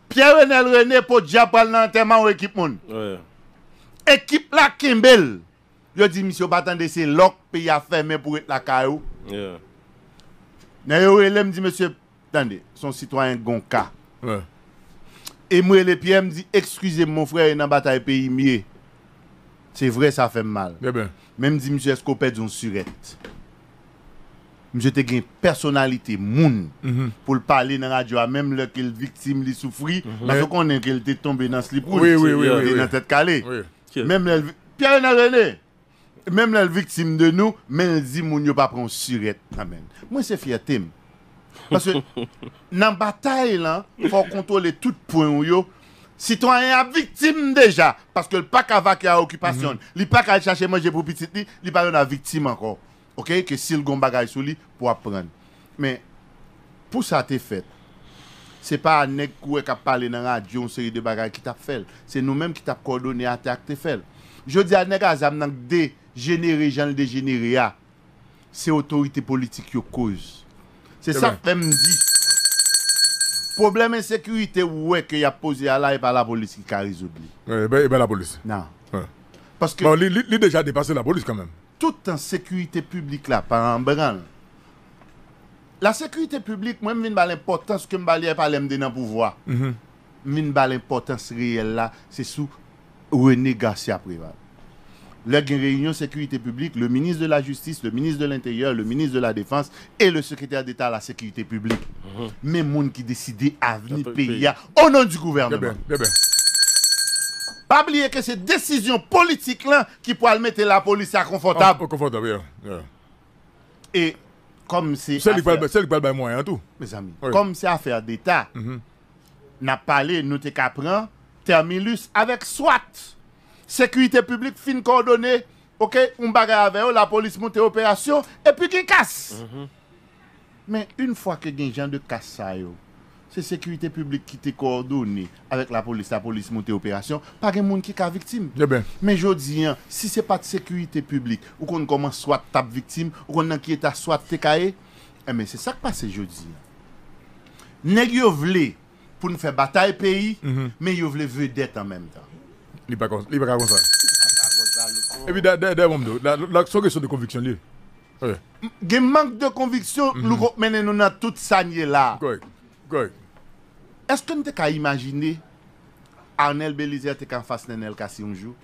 Pyewe nel rene pou diapal nan teman wèkip moun. Wè. Ekip la Kimbel. Yo di, misyo batande, se lòk piya fè mè pou et la kajou. Wè. Nè yo ele mdi, monsye, tande, son sitwanyen Gonka. Wè. E mwen ele pye mdi, ekskrize moun fwè yon nan batay peyi miye. Se vre sa fè mal. Bebe. Eh Bebe. Men m zi mse skopèd yon suret. Mse te gen personalite moun pou l pali nan radywa. Men m lè ke l viktim li soufri. Mase konen ke l te tombe nan slipou. Si m lè nan tèt kalè. Pya yon nan renè. Men m lè l viktim de nou. Men m zi moun yo pa prons suret. Mwen se fye tem. Mase nan batay lan, fò kontrole tout poun yo. Citoyen a victime déjà, parce que le pack a qui à occupation. Mm -hmm. Le chercher a cherché manger pour petit, il pas une victime encore. Ok, que s'il gon bagage sous lui, pour apprendre. Mais, pour ça t'es fait, c'est pas un nèg qui a parlé dans la radio, une série de bagages qui t'a fait. C'est nous-mêmes qui t'a coordonné à t'acter fait. Je dis à nèg azam nan dégénéré, j'en dégénéré ah, c'est autorité politique qui cause. C'est ça que je dis. Problème insécurité, ouais, qu'il y a posé à là et pas la police qui a résolu. Eh ben, eh ben, la police. Non. Parce que. il a déjà dépassé la police quand même. Toute en sécurité publique là, par un branle. La sécurité publique, moi, je viens pas l'importance que je vais parler de dans pouvoir. Je viens pas l'importance réelle là, c'est sous René Garcia Prival la réunion sécurité publique, le ministre de la Justice, le ministre de l'Intérieur, le ministre de la Défense et le secrétaire d'État à la sécurité publique. Même monde qui décidait à venir payer au nom du gouvernement. Pas oublier que c'est décision politique là qui pourra mettre la police à confortable. Ah, et comme c'est. C'est le moyen tout. Mes amis, comme c'est affaire d'État, mhm. n'a parlé, nous te qu'à Terminus avec SWAT. Sèkuitè publik fin kordonè Ok, un bagè avè mhm. yo, la polis moun te operasyon E pi ki kass Men, un fwa ke gen jan de kassay yo Se sèkuitè publik ki te kordonè Avèk la polis, la polis moun te operasyon Par gen moun ki ka viktim Men, jodi, si se pat sèkuitè publik Ou kon koman swat tap viktim Ou kon nan ki etat swat te kae E men, se sak passe jodi Ne yo vle pou nou fè batay peyi Men, yo vle vle det an menm tan Li pa kon sa. Ewi, da yon moun do. La sonresyon de konviksyon li. Gen mank de konviksyon, mhm. lou kòp menen nou nan tout sanye la. Kouek, kouek. Est kon te ka imajine Arnel Belize te kan fase nan el kasi yon jou?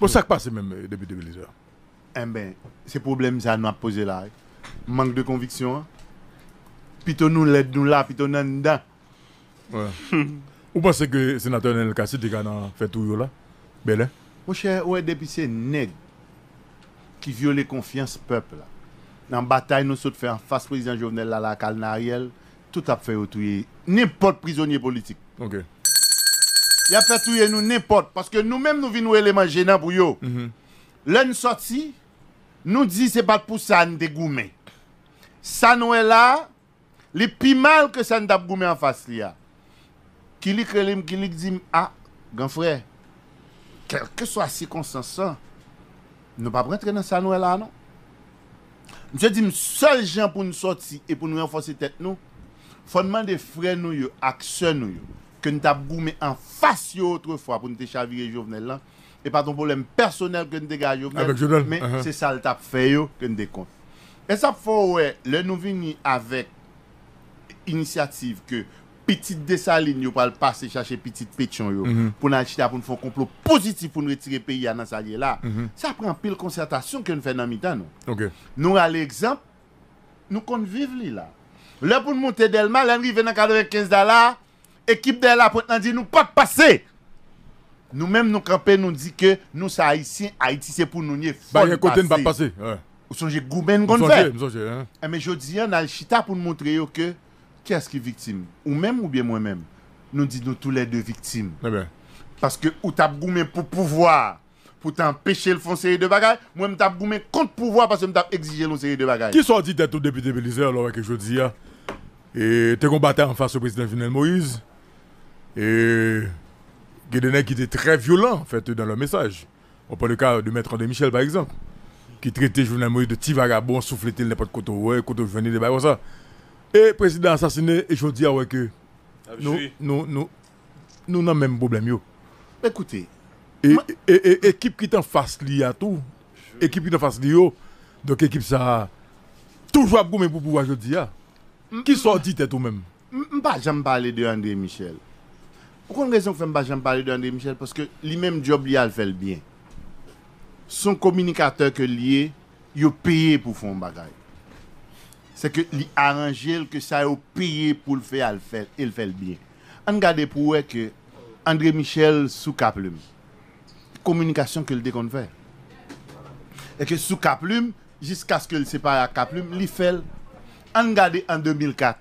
Bo sak pase men debite Belize. En ben, se problem zan nou ap pose la. Mank de konviksyon. Pi ton nou led nou la, pi ton nan ndan. Ouè. Ou pensez que le sénateur Nenel Kassi a fait tout là Belle Mon cher, ouais, depuis c'est nègre qui viole confiance peuple. Dans la bataille, nous sommes fait en face président Jovenel à la Calnariel, tout a fait tuer n'importe prisonnier politique. Ok. Il a fait tuer nous n'importe, parce que nous-mêmes, nous venons éléments gênants pour eux. Mm sorti, nous dit c'est pas pour ça nous dégoumé. Ça nous est là, le plus mal que ça nous a en face. Là. Kili krelem, kili kdim, a, ah, genfrey, kelke so a sikonsansan, nou pa brentre nan sa nou el anon. Mse dim, sol jen pou nou soti e pou nou renfonsi tet non? nou, fondman de fre nou yo, akse nou yo, ke nou uh-huh. tap goume an fasyo outre fwa pou nou te chavire jovenel lan, e paton pou lem personel ke nou te gaje jovenel, men, se sal tap feyo ke nou dekont. E sap fwo we, le nou vini avek inisiativ ke... pitit desaline yo pal pase chache pitit petchon yo, mhm. pou nan mhm. eh, chita pou nou fò komplo pozitif pou nou retire peyi anan sa ye la, sa pran pil konsertasyon ke nou fè nan midan nou. Nou alè ekzamp, nou kon vive li la. Lè pou nou monte delman, lè nri vè nan kalore 15 dala, ekip delman pou nan di nou pat pase. Nou mèm nou kampè nou di ke nou sa haitise pou nou nye fòn pase. Ou sonje goumen kon fè. Eme jodi nan chita pou nou montre yo ke qui est-ce qui est victime Ou même ou bien moi-même Nous disons tous les deux victimes. Eh parce que vous t'as goumé pour pouvoir, pour t'empêcher le fond série de bagages, moi m't'as goumé contre pouvoir parce que avez exigé le série de bagages. Qui dit d'être tout député Belizer alors que je dis hein? Et t'es combattu en face au président Jovenel Moïse. Et. gens qui était très violent en fait dans leur message. On parle le cas de Maître André Michel par exemple, qui traitait Jovenel Moïse de petit vagabond, souffleté n'importe quoi, ouais, côté venait des bagages, ça. Et le président assassiné, et je dis à ouais que nous, nous, nous, nous, même problème. Yo. Écoutez. Et, l'équipe qui est équipe qui t'en face li à tout. Équipe qui t'en face li yo. Donc équipe ça. Toujours à pour pouvoir je dis à. Ah. Qui dit tout même? vais pas parler de André Michel. Pourquoi je ne vais pas parler de André Michel? Parce que lui-même job li a le fait bien. Son communicateur que lié, il payé pour faire un bagage c'est que li arrangé, que ça au payé pour le faire le faire il fait le bien on regarde pour vous que André Michel sous caplume communication que le déconne fait et que sous caplume jusqu'à ce qu'il se sépare à caplume il fait on en 2004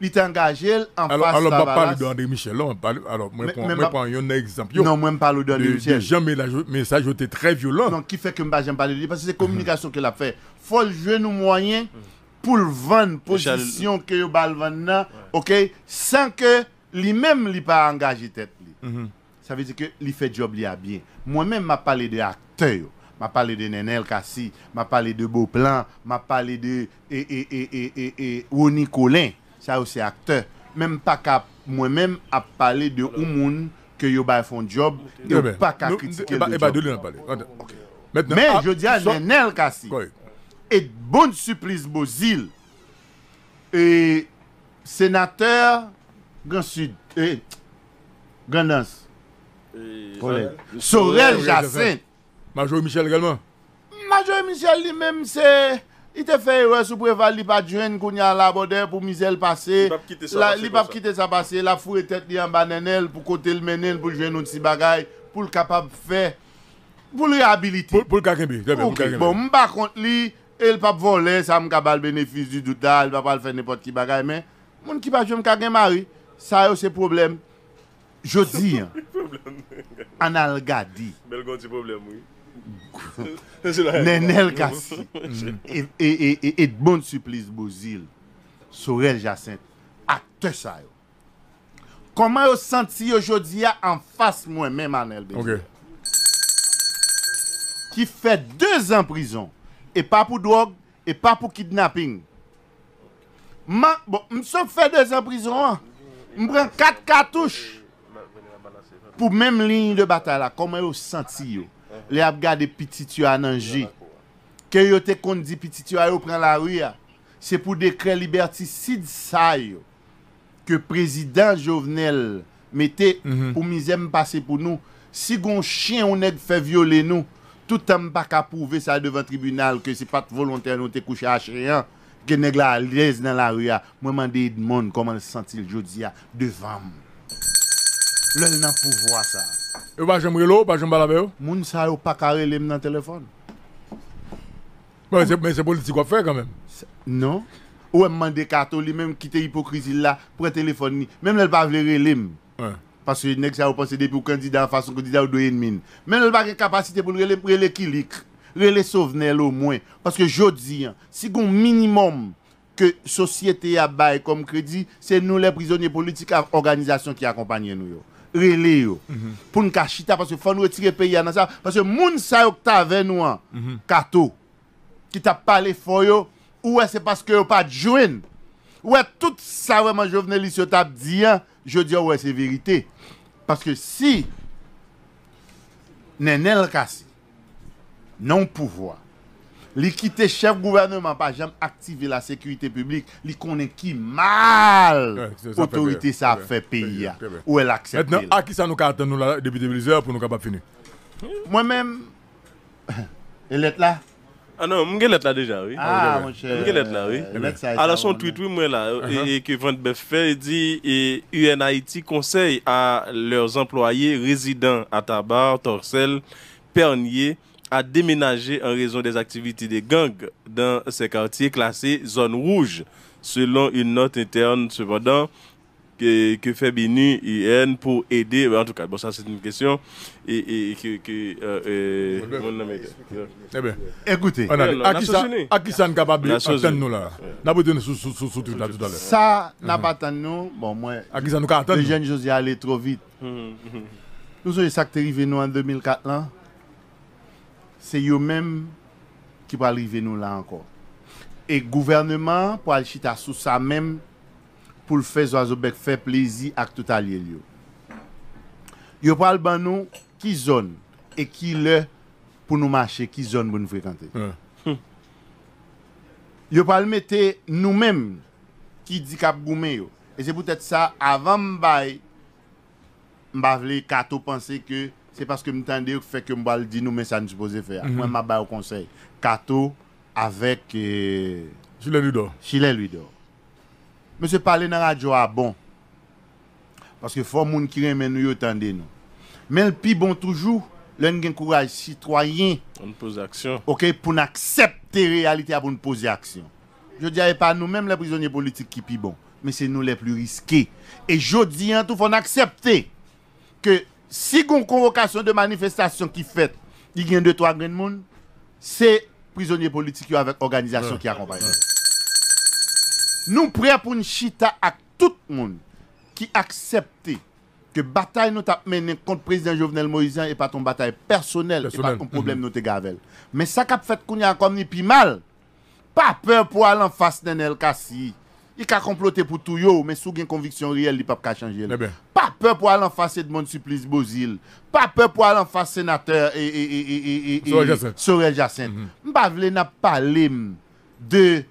il était engagé en alors, face alors, on Alors, on parle d'André Michel. Là, on parle, alors, moi, je prends un exemple. non, moi, je parle d'André Michel. mais ça message était très violent. donc qui fait que je ne parle pas de lui Parce que c'est la communication qu'il a fait. faut jouer nos moyens. Mm pour le vendre position que yo bal vendre OK sans que lui-même lui pas engagé tête mhm. ça veut dire que lui fait job lui a bien moi-même m'a parlé de acteur m'a parlé de Nenel Kassi m'a parlé de Beauplan m'a parlé de et et et et et Ronnie Colin ça aussi acteur même pas qu'à moi-même je parlé de ou moun que yo ba font job et eh ben, pas de critiquer eh ben, eh ben, mais ah, je dis à Nenel Kassi et bonne surprise Bozil, et sénateur Grand Sud, et Grand Sorel Jacinthe. Major Michel également. Major Michel lui-même, c'est. Il te fait erreur sous préval, il pas le qu'on a la bordée pour le passer. Il pas quitter ça passer, la fourre tête li en bananel pour côté le menel pour jouer nous petit bagaille pour le capable faire pour le réhabiliter. Pour le kakembi, Bon, par contre lui El pap vole, sa mkabal benefis di douda, el papal fe nepot ki bagay men. Moun ki pa jom kagem ari, sa yo se problem. Jodi, an al gadi. Belgon ti problem, oui. Ne nel kasi. Mm. E, e, e, et bon suplis bozil, Sorel Jacinthe, akte sa yo. Koman yo senti yo jodi ya an fas mwen men man elbe? Ok. Ki fe deus an prizon. E pa pou drog, e pa pou kidnapping. Man, bon, msouk fè dèzèm prisonan, mpren kat katouche pou mèm lini de batal la. Koman yo senti yo? Le ap gade pitityo ananji. Kè yo te kondi pitityo a yo pran la ouya. Se pou dekren liberti sid say yo, ke prezident jovenel mette mhm. pou mizèm pase pou nou. Si gon chien ou neg fè viole nou. Tout an pa ka pouve sa devan tribunal ke se pat volonte an ou te kouche a chreyan gen neg la lez nan la rya mwen mande yid moun koman se sentil jodi ya devan moun Lè lè nan pouvo a sa E wajem rilou, wajem balabè ou? Moun sa ou pa kare lèm nan telefon Mwen se politik wap fè kan mèm Non, ou mwen mande kato lè mèm kite hipokrizil la pre telefon ni, mèm lèl pa vlerè lèm Wè Parce que les gens pensent pour candidat, façon candidat, ou doit mine. Mais nous n'ont pas de capacité pour les kilik, les sauvenir au moins. Parce que je dis, hein, si un minimum que société a bail comme crédit, c'est nous les prisonniers politiques, organisation qui accompagnent nous. Relé yo. Mhm. Pour nous cacher, parce que faut devons retirer le pays dans ça. Parce que moun sa avec nous, hein, mhm. Kato, qui t'a parlé fort ou c'est parce que pas joué Wè, tout sa wèman jò vnen li sotap diyan, jò diyan wè, se verite. Paske si, nen el kasi, non pouvoi, li kite chef gouvernement pa jam aktive la sekwite publik, li konen ki mal, otorite sa fè peya, ou el aksepte. Etnen akisa nou ka aten nou la deputibilize, pou nou ka pa fini. Mwen men, el et la. Ah non, je là déjà, oui. Ah, ah mon cher. Mguel là, oui. Alors, son tweet, oui, moi, là, uh-huh. et que Van fait, il dit et UNIT conseille à leurs employés résidents à Tabar, Torcel, Pernier, à déménager en raison des activités des gangs dans ces quartiers classés zone rouge, selon une note interne. Cependant, que, que fait Bini UN pour aider En tout cas, bon, ça c'est une question. Et, que. écoutez, à qui ça capable d'attendre nous là N'a Ça n'a pas attendu nous. Bon moi. Les jeunes j'ai aller trop vite. Hum, hum, hum. Nous sommes ça arrivé nous en 2004 là. C'est eux mêmes qui peuvent arriver nous là encore. Et gouvernement pour aller sous ça même pour le faire zoazo bec faire plaisir à tout allié yo yo parle ban nous qui zone et qui le pour nous marcher qui zone pour nous fréquenter mm. Hum. Hum. yo le mettre nous-mêmes qui dit qu'à goumé et c'est peut-être ça avant m'bay m'a kato penser que c'est parce que m'tendé fait que m'bal dit nous mais ça nous posait faire hum. moi Mbaye au conseil kato avec euh, Chile Ludo lui Monsieur parler dans la radio à ah, bon. Parce que faut gens qui nou nous attendez nous. Mais le plus bon toujours, l'un courage citoyen. On pose action. OK, pour accepter réalité pour nous poser action. Je dirais eh, pas nous-mêmes les prisonniers politiques qui pi bon, mais c'est nous les plus risqués. Et je dis en tout faut accepter que si une convocation de manifestation qui fait, il y a deux trois personnes, monde, c'est prisonniers politiques avec organisation qui accompagne. Nous prions pour une chita à tout le monde qui accepte que la bataille nous a menée contre le président Jovenel Moïse et pas ton bataille personnelle et pas ton mhm. problème mm nous gavel. Mais ça qu'a fait qu'on a comme ni plus mal. Pas peur pour aller en face de Nenel Kassi. Il a comploté pour tout mais sous une conviction réelle, il peut pas changer. Eh pas peur pour aller en face de mon supplice Bozil. Pas peur pour aller en face sénateur et, et, et, et, et, Sorel Jacinthe. Je ne veux pas parler de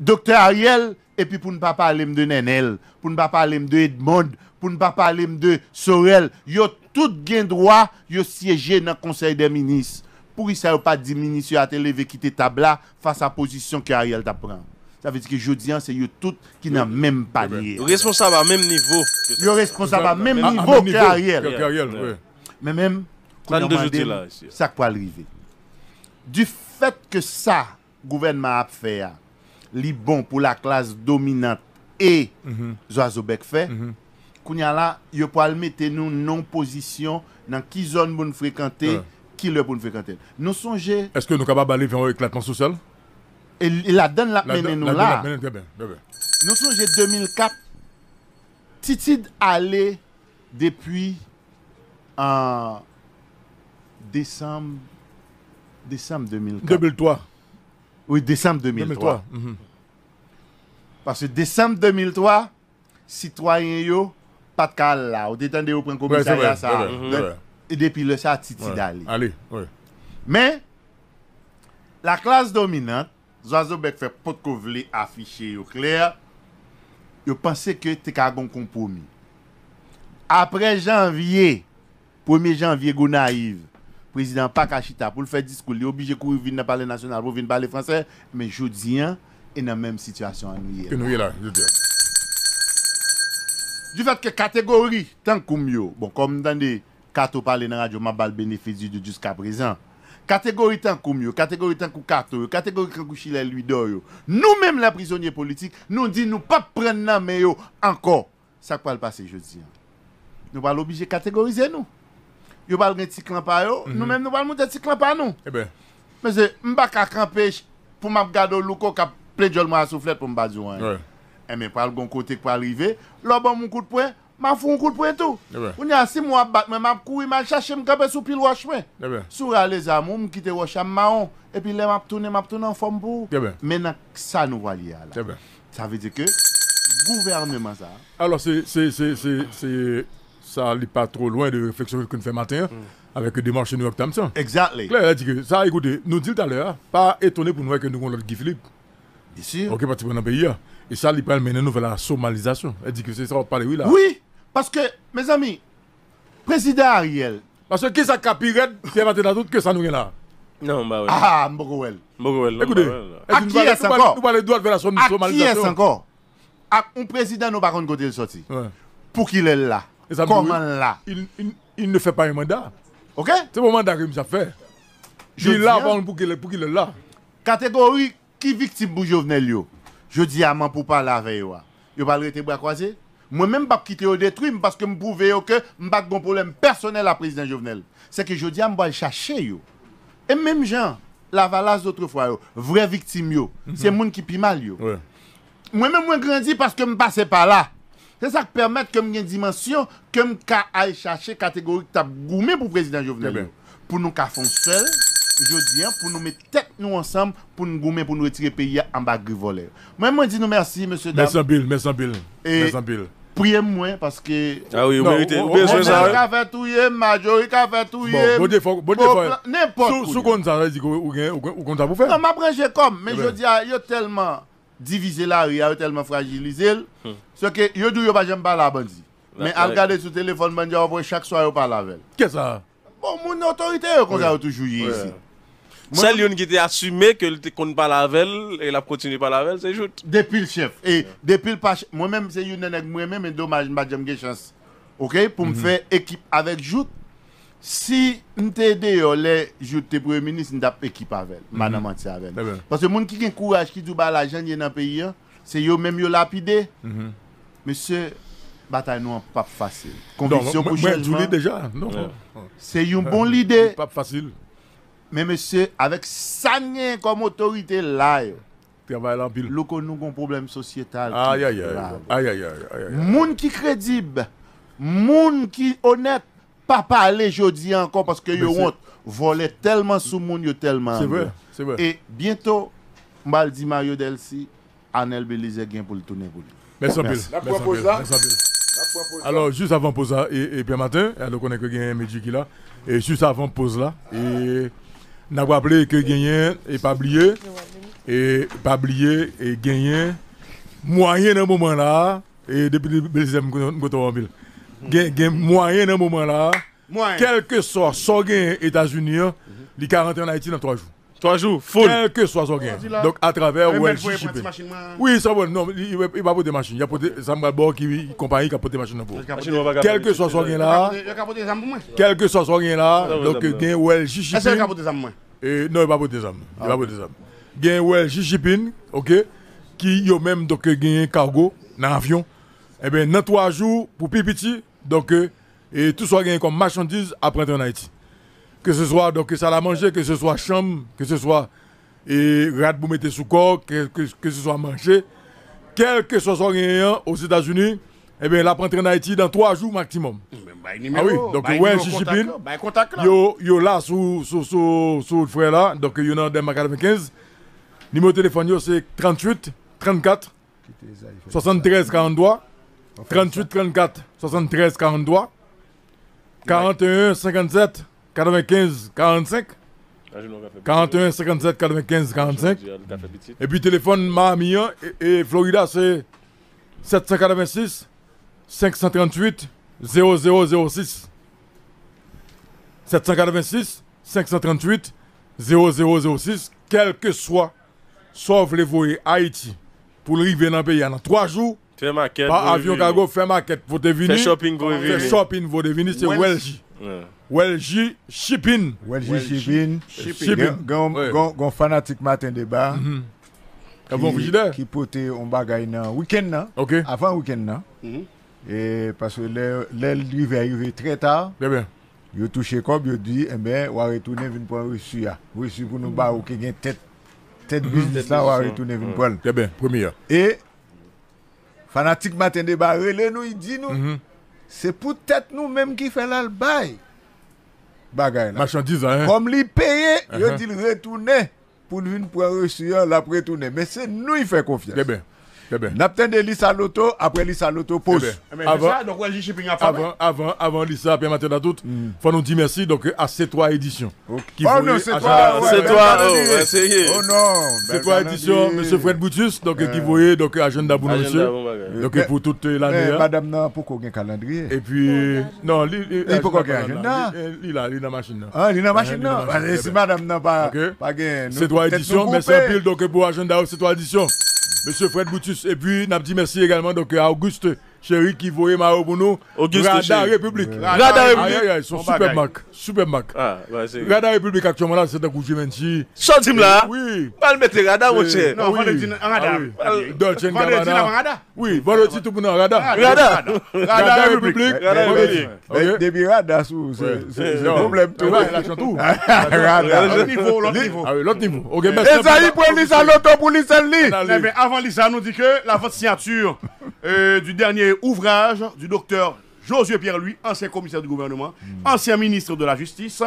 docteur Ariel, et puis pour ne pas parler de Nenel, pour ne pas parler de Edmond, pour ne pas parler de Sorel, ils ont tout gain droit, de siéger dans le Conseil des ministres. Pour ça, pas diminuer à lever quitter tabla face à la position que Ariel prend. Ça veut dire que je dis, c'est eux tous qui n'ont même pas lié. Eh ben, responsable à même niveau. Ils sont responsables à même niveau que Ariel. Mais même, ça peut arriver. Du fait que ça, le gouvernement a fait, li bon pou la klas dominante e zo a zo bek fe, mhm. kounya la, yo pou alme ten nou non-pozisyon nan ki zon pou nou frekante, ki lè pou nou frekante. Non sonje... Eske nou kabab alev yon eklatman sosyal? E la den la menen nou la. Non sonje 2004, titid ale depuy an desam 2004. 2003. Oui, décembre 2003. Mhm. Parce que décembre 2003, citoyens, yo, pas de cas là. Vous détendez au point commissariat ouais, ça. et depuis le ça, Titi d'aller. Allez, Mais, la classe dominante, Zouazobek fait pas de affiché au clair. Yo pensait que c'était un compromis. Après janvier, 1er janvier, go naïve président pas pour le faire discours, il est obligé de courir venir parler national pour venir parler français, mais je dis, est hein, dans la même situation nous Que nous là, je dis. Du fait que catégorie, tant que mieux, bon, comme dans des cartes parler dans la radio, je bénéfice de jusqu'à présent. Catégorie tant que mieux, catégorie tant que Kato, catégorie tant que Chile lui d'or. Nous-mêmes, les prisonniers politiques, nous disons, nous pas prendre la encore. Ça va le passer, je dis. Hein. Nous pas l'obliger catégoriser nous yo pas un petit clampa yo, mm -hmm. nous même nous pas monter petit clampa nous. Eh ben. Mais c'est m'pa ka camper pour m'a garder louko ka plein de moi souffler pour m'pa dire. Ouais. Eh mais pas le bon côté pour arriver, là bon mon coup de poing, m'a fou un coup de poing tout. On a six mois battre mais m'a courir m'a chercher m'a camper sous pile roche mais. Eh ben. les amours me quitter roche maon et puis les m'a tourner m'a tourner en forme pour. Eh ben. Maintenant ça nous va lier là. Ça veut dire que gouvernement ça. Alors c'est c'est c'est c'est ça n'est pas trop loin de réflexion que nous fait matin mm. avec avec démarche de New York Times. Hein. Exactly. Claire a dit que ça, écoutez, nous dit tout à l'heure, pas étonné pour nous que nous avons l'autre Guy Philippe. Bien sûr. Ok, parti pour un pays. Hein. Et ça, il parle nous vers la somalisation. Elle dit que c'est ça, on parle, oui, là. Oui, parce que, mes amis, président Ariel. Parce que qui ça capirette, c'est maintenant doute que ça nous est là. Non, bah oui. Ah, Mbogowel. Mbogowel. Écoutez, bah à qui est encore Nous parlons de vers la somalisation. À qui est encore un président nous pas de côté sorti. Pour qu'il est là. Comment là il, ne fait pas un mandat. OK C'est mon mandat que je fais. Je est là hein. pour qu'il pour là. Catégorie qui victime pour Jovenel yo. Je dis à moi pour parler avec yo. Yo pas rester bras croisés. Moi même je pas quitter au détruit parce que me prouver que me pas de problème personnel à président Jovenel. C'est que je dis à moi chercher yo. Et même gens la valase d'autrefois fois vraie victime yo. C'est mhm. monde qui pis mal yo. Moi même je grandis parce que je me passais pas là. C'est ça qui permet que une dimension, que je aille chercher catégorie que gourmet pour le président Jovenel. Eh ben. Pour nous faire seul, je dis, hein, pour nous mettre tête nous ensemble, pour nous gourmet, pour nous retirer le pays en bas volé. Moi, je dis nous merci, monsieur Dame. Merci en pile, merci en pile. Merci en pile. Priez-moi parce que. Ah oui, vous méritez. Vous hein. a fait tout, majorité a fait tout. Bon, défaut, bon défaut. N'importe quoi. Sous compte ça, vous avez dit que vous pour fait. Non, je comme, mais eh je ben. dis, ah, il y a tellement diviser la rue, tellement fragilisé. Hmm. Ce que yo dou yo pas j'aime pas la bandi. Mais elle regarder sur téléphone bandi envoie chaque soir yo parle avec. Qu'est-ce ça Bon, mon autorité qu'on a toujours ici. Celle yon qui était assumé que te parle pas la elle et la continue pas la elle c'est joute Depuis le chef et depuis le pas moi-même c'est une moi-même et dommage pas de chance. OK pour me mhm. faire équipe avec joute si m'te deyo le joute premier ministre, m'dap équipe avec, madame mm -hmm. avec. Parce que monde qui gen courage qui dit bah la dans pays c'est yo même yo lapidé. Mm -hmm. Monsieur bataille non pas facile. Conviction pour changement. déjà. C'est une bonne idée. Pas facile. Mais monsieur avec ça comme autorité là. Travail en pile. Loko nous un problème sociétal. Aïe aïe aïe. Aïe aïe aïe. Moun qui crédible, monde qui honnête pas parler jeudi encore parce que yo honte tellement sous moun yo tellement c'est vrai c'est vrai et bientôt mal dit Mario Delcy Anel Belize gain pour le tourner pour lui merci merci alors juste avant pause et, et bien matin alors qu'on est que un Medji qui là et juste avant pause là et n'a pas appelé que gagné et pas oublier et pas oublier et gain moyen dans moment là et depuis le deuxième en ville gen mwayen nan mouman la, kelke soit so aux Etats-Unis, li 41 Haiti dans 3 jours. 3 jours, full. Kelke so, so Il Donk a traver ou el chichipe. Oui, sa bon, non, i va pote machin. Ya pote, sa mga bo ki kompanyi ka pote machin nan pou. Kelke so, so gen la, kelke so, so gen la, donk gen ou el chichipe. Ese ka pote Non, pas ah, ok, qui yo eh bien, dans trois jours, pour Pipiti, donc, euh, et tout soit gagné comme marchandise après en Haïti. Que ce soit donc ça à manger, que ce soit chambre, que ce soit et rat pour mettre sous corps, que, que, ce soit manger, quel que soit son gagnant aux États-Unis, eh bien, la en Haïti dans trois jours maximum. Bah, ah oui, donc, bah, il ouais, Chichipin, bah, yo, yo là, sous, sous, sous, sous le frère là, donc, yo dans Denmark 95, numéro de téléphone, yo, c'est 38 34 73 43. 38 34 73 43 41 57 95 45 41 57 95 45 et puis téléphone Miami et, Florida c'est 786 538 0006 786 538 0006 quel que soit sauf les voies Haïti pour arriver dans le pays en 3 jours Fè market. Pa avyon ka go fè market. Vote vini. Fè shopping vote vini. Fè shopping vote vini. Fè welji. Welji shipping. Welji shipping. Shipping. Gon fanatik maten de ba. Fè bon vijide. Ki pote on bagay nan. Weekend nan. Ok. Afan weekend nan. Paswe lèl drive a yuve tre tar. Dè ben. Yo touche kob yo di. Emen. Ware toune vinpon resu ya. Resu pou nou ba. Ou ke gen tet. Tet mhm. business la. Ware toune vinpon. Dè ben. Premier. E. E. Fanatique matin de barre, nous il dit nous. Mhm. C'est peut-être nous-mêmes qui fait là le là. Marchandise, hein. Comme lui paye, il uh-huh. dit retourner pour venir pour reçu, retourner. Mais c'est nous, il fait confiance. Eh eh ben. N'a Lisa Lotto, après Lisa Lotto, pause. avant, avant, avant, avant, après maintenant d'autres, hmm. faut nous dire merci donc, à C3 Édition. Okay. Oh non, C3, ah, oh, essayez. Oh non, c'est 3 ben, Édition, ben, monsieur Fred Boutus, donc, qui ben. voyait donc, agenda pour monsieur. Donc, pour toute l'année. Eh, hein. Madame, non, pourquoi un calendrier Et puis, non, il pourquoi un agenda Il a, il a machine. Ah, il a machine, non c'est madame n'a pas. pas C'est toi édition, monsieur un pile donc, pour agenda, c'est toi édition. Monsieur Fred Boutus. Et puis, Nabdi merci également donc, à euh, Auguste chéri qui voyait pour nous. Radar République. Ah, bah, radar République. super Mac. Super République actuellement c'est un coup de menti. là. Oui. Pas le mettre Radar, Non, ah, Radar. Oui, tout pour République. c'est problème niveau, l'autre niveau. ça, ah bah, eh, pour eh, avant l'Isa, nous dit que la votre signature euh, du dernier et ouvrage du docteur Josué Pierre-Louis, ancien commissaire du gouvernement, hmm. ancien ministre de la Justice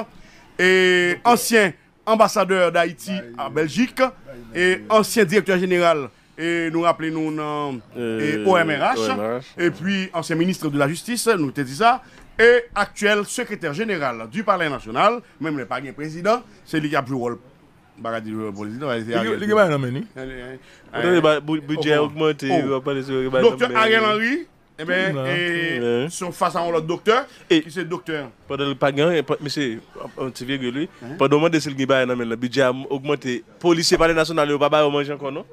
et ancien ambassadeur d'Haïti bah, en Belgique bah, et ancien directeur général et nous rappelons nous euh, OMRH, et puis ancien ministre de la Justice, nous te dit ça, et actuel secrétaire général du Parlement national, même le pas président, c'est lui qui a Baka di rural police. Non, Le ge bay nan meni. Budget augmente, wapade se ge bay nan meni. Doktor Ariel Henry, ebe, son fasa an lot doktor, ki se doktor. Padal pagan, mese, an ti virge lui, padal man de se li ge bay nan meni, budget augmente, policier pale nasyonal yo, pa yo manje ankon nou?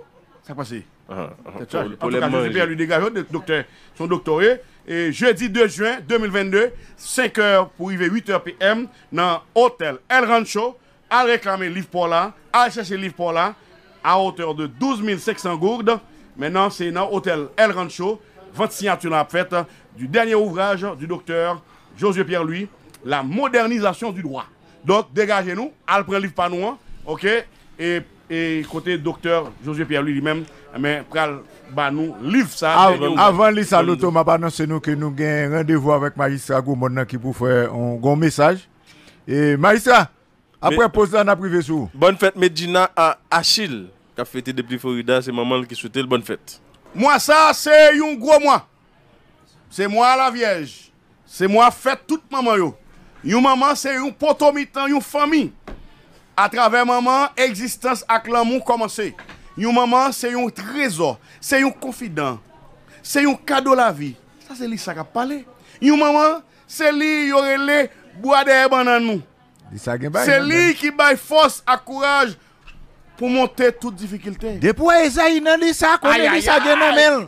Ça passe. Ah, ah, ah en tout cas, lui dégager docteur, son doctoré Et jeudi 2 juin 2022, 5h pour arriver 8h PM dans Hôtel El Rancho à réclamer livre pour là, à chercher livre pour là, à hauteur de 12 500 gourdes. Maintenant, c'est dans l'hôtel El Rancho, 20 signatures à la fête du dernier ouvrage du docteur Josué Pierre-Louis, La modernisation du droit. Donc, dégagez-nous, allez prend livre par nous, ok? Et, côté docteur Josué Pierre-Louis lui-même, mais pral nous livre ça avant, de les ça m'a annoncé nous que nous un rendez-vous avec magistrat Goumon qui pour faire un grand message et magistrat Apre posan na prive sou. Bon fèt Medina a Achille ka fètè depi Florida, se maman ki sou tèl bon fèt. Mwa sa, se yon gwo mwa. Se mwa la viej. Se mwa fèt tout maman yo. Yon maman se yon potomitan, yon fami. A travè maman, egzistans ak lan moun koman se. Yon maman se yon trezor, se yon konfidan, se yon kado la vi. Sa se li sakap pale. Yon maman se li yorele boade e banan moun. C'est hein, lui qui la force à courage pour monter toute difficulté. Depuis Esaïe, il a dit ça, a dit ça,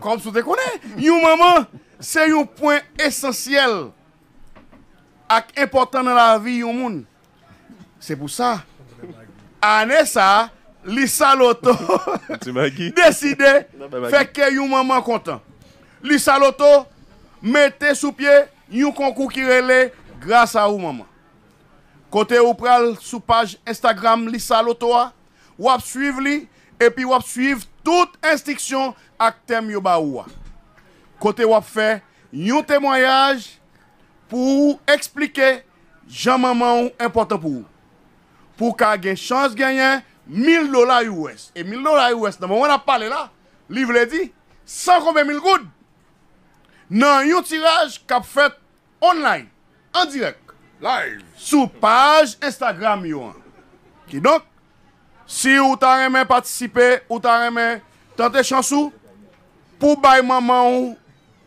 Comme vous connaissez, une maman, c'est un point essentiel et important dans la vie du monde. C'est pour ça, année ça, Lisa Loto de faire que une maman content. Lisa Loto mettez sous pied un concours qui relève grâce à vous maman. Kote ou pral sou page Instagram Lisa Lotoa, wap suive li, epi wap suive tout instiksyon ak tem yo ba ouwa. Kote wap fe yon temoyaj pou explike janmanman ou importan pou ou. Pou ka gen chans genyen 1000 dolar US. E 1000 dolar US, nan mwen ap pale la, li vle di, 100 kome 1000 goud. Nan yon tiraj kap fet online, en direk. sou page Instagram yo an. Ki nok, si ou tan reme patisipe, ou tan reme tante chansou, pou bay maman ou,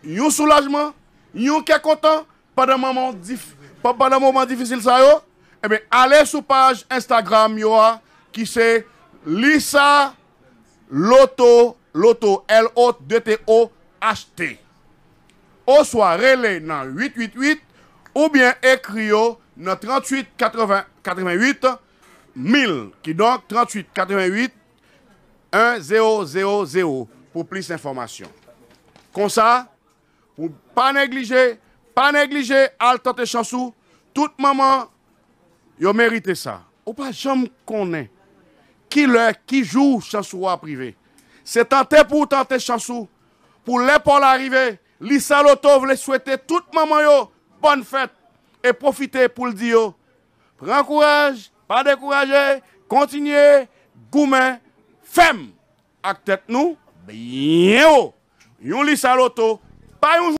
yon soulajman, yon kya kontan, pa de maman, pa de maman difisil sa yo, ebe ale sou page Instagram yo an, ki se, Lisa Lotto, Lotto, L-O-T-T-O-H-T. O soarele nan 888, ou bien écrit dans 38 88 1000, qui donc 38 88 1000 pour plus d'informations. Comme ça, pour ne pas négliger, pas négliger, à tante chansou, tout maman, yo mérite ça. Ou pas jamais connaît qui leur qui joue chansou à privé. C'est tenter pour tenter chansou, pour l'épaule arriver, Lisa vous les souhaiter tout maman yo, bonne fête et profitez pour le dire. Prends courage, pas décourager, continuez, Goumé, femme, acte nous, bien haut. Yon à l'auto, pas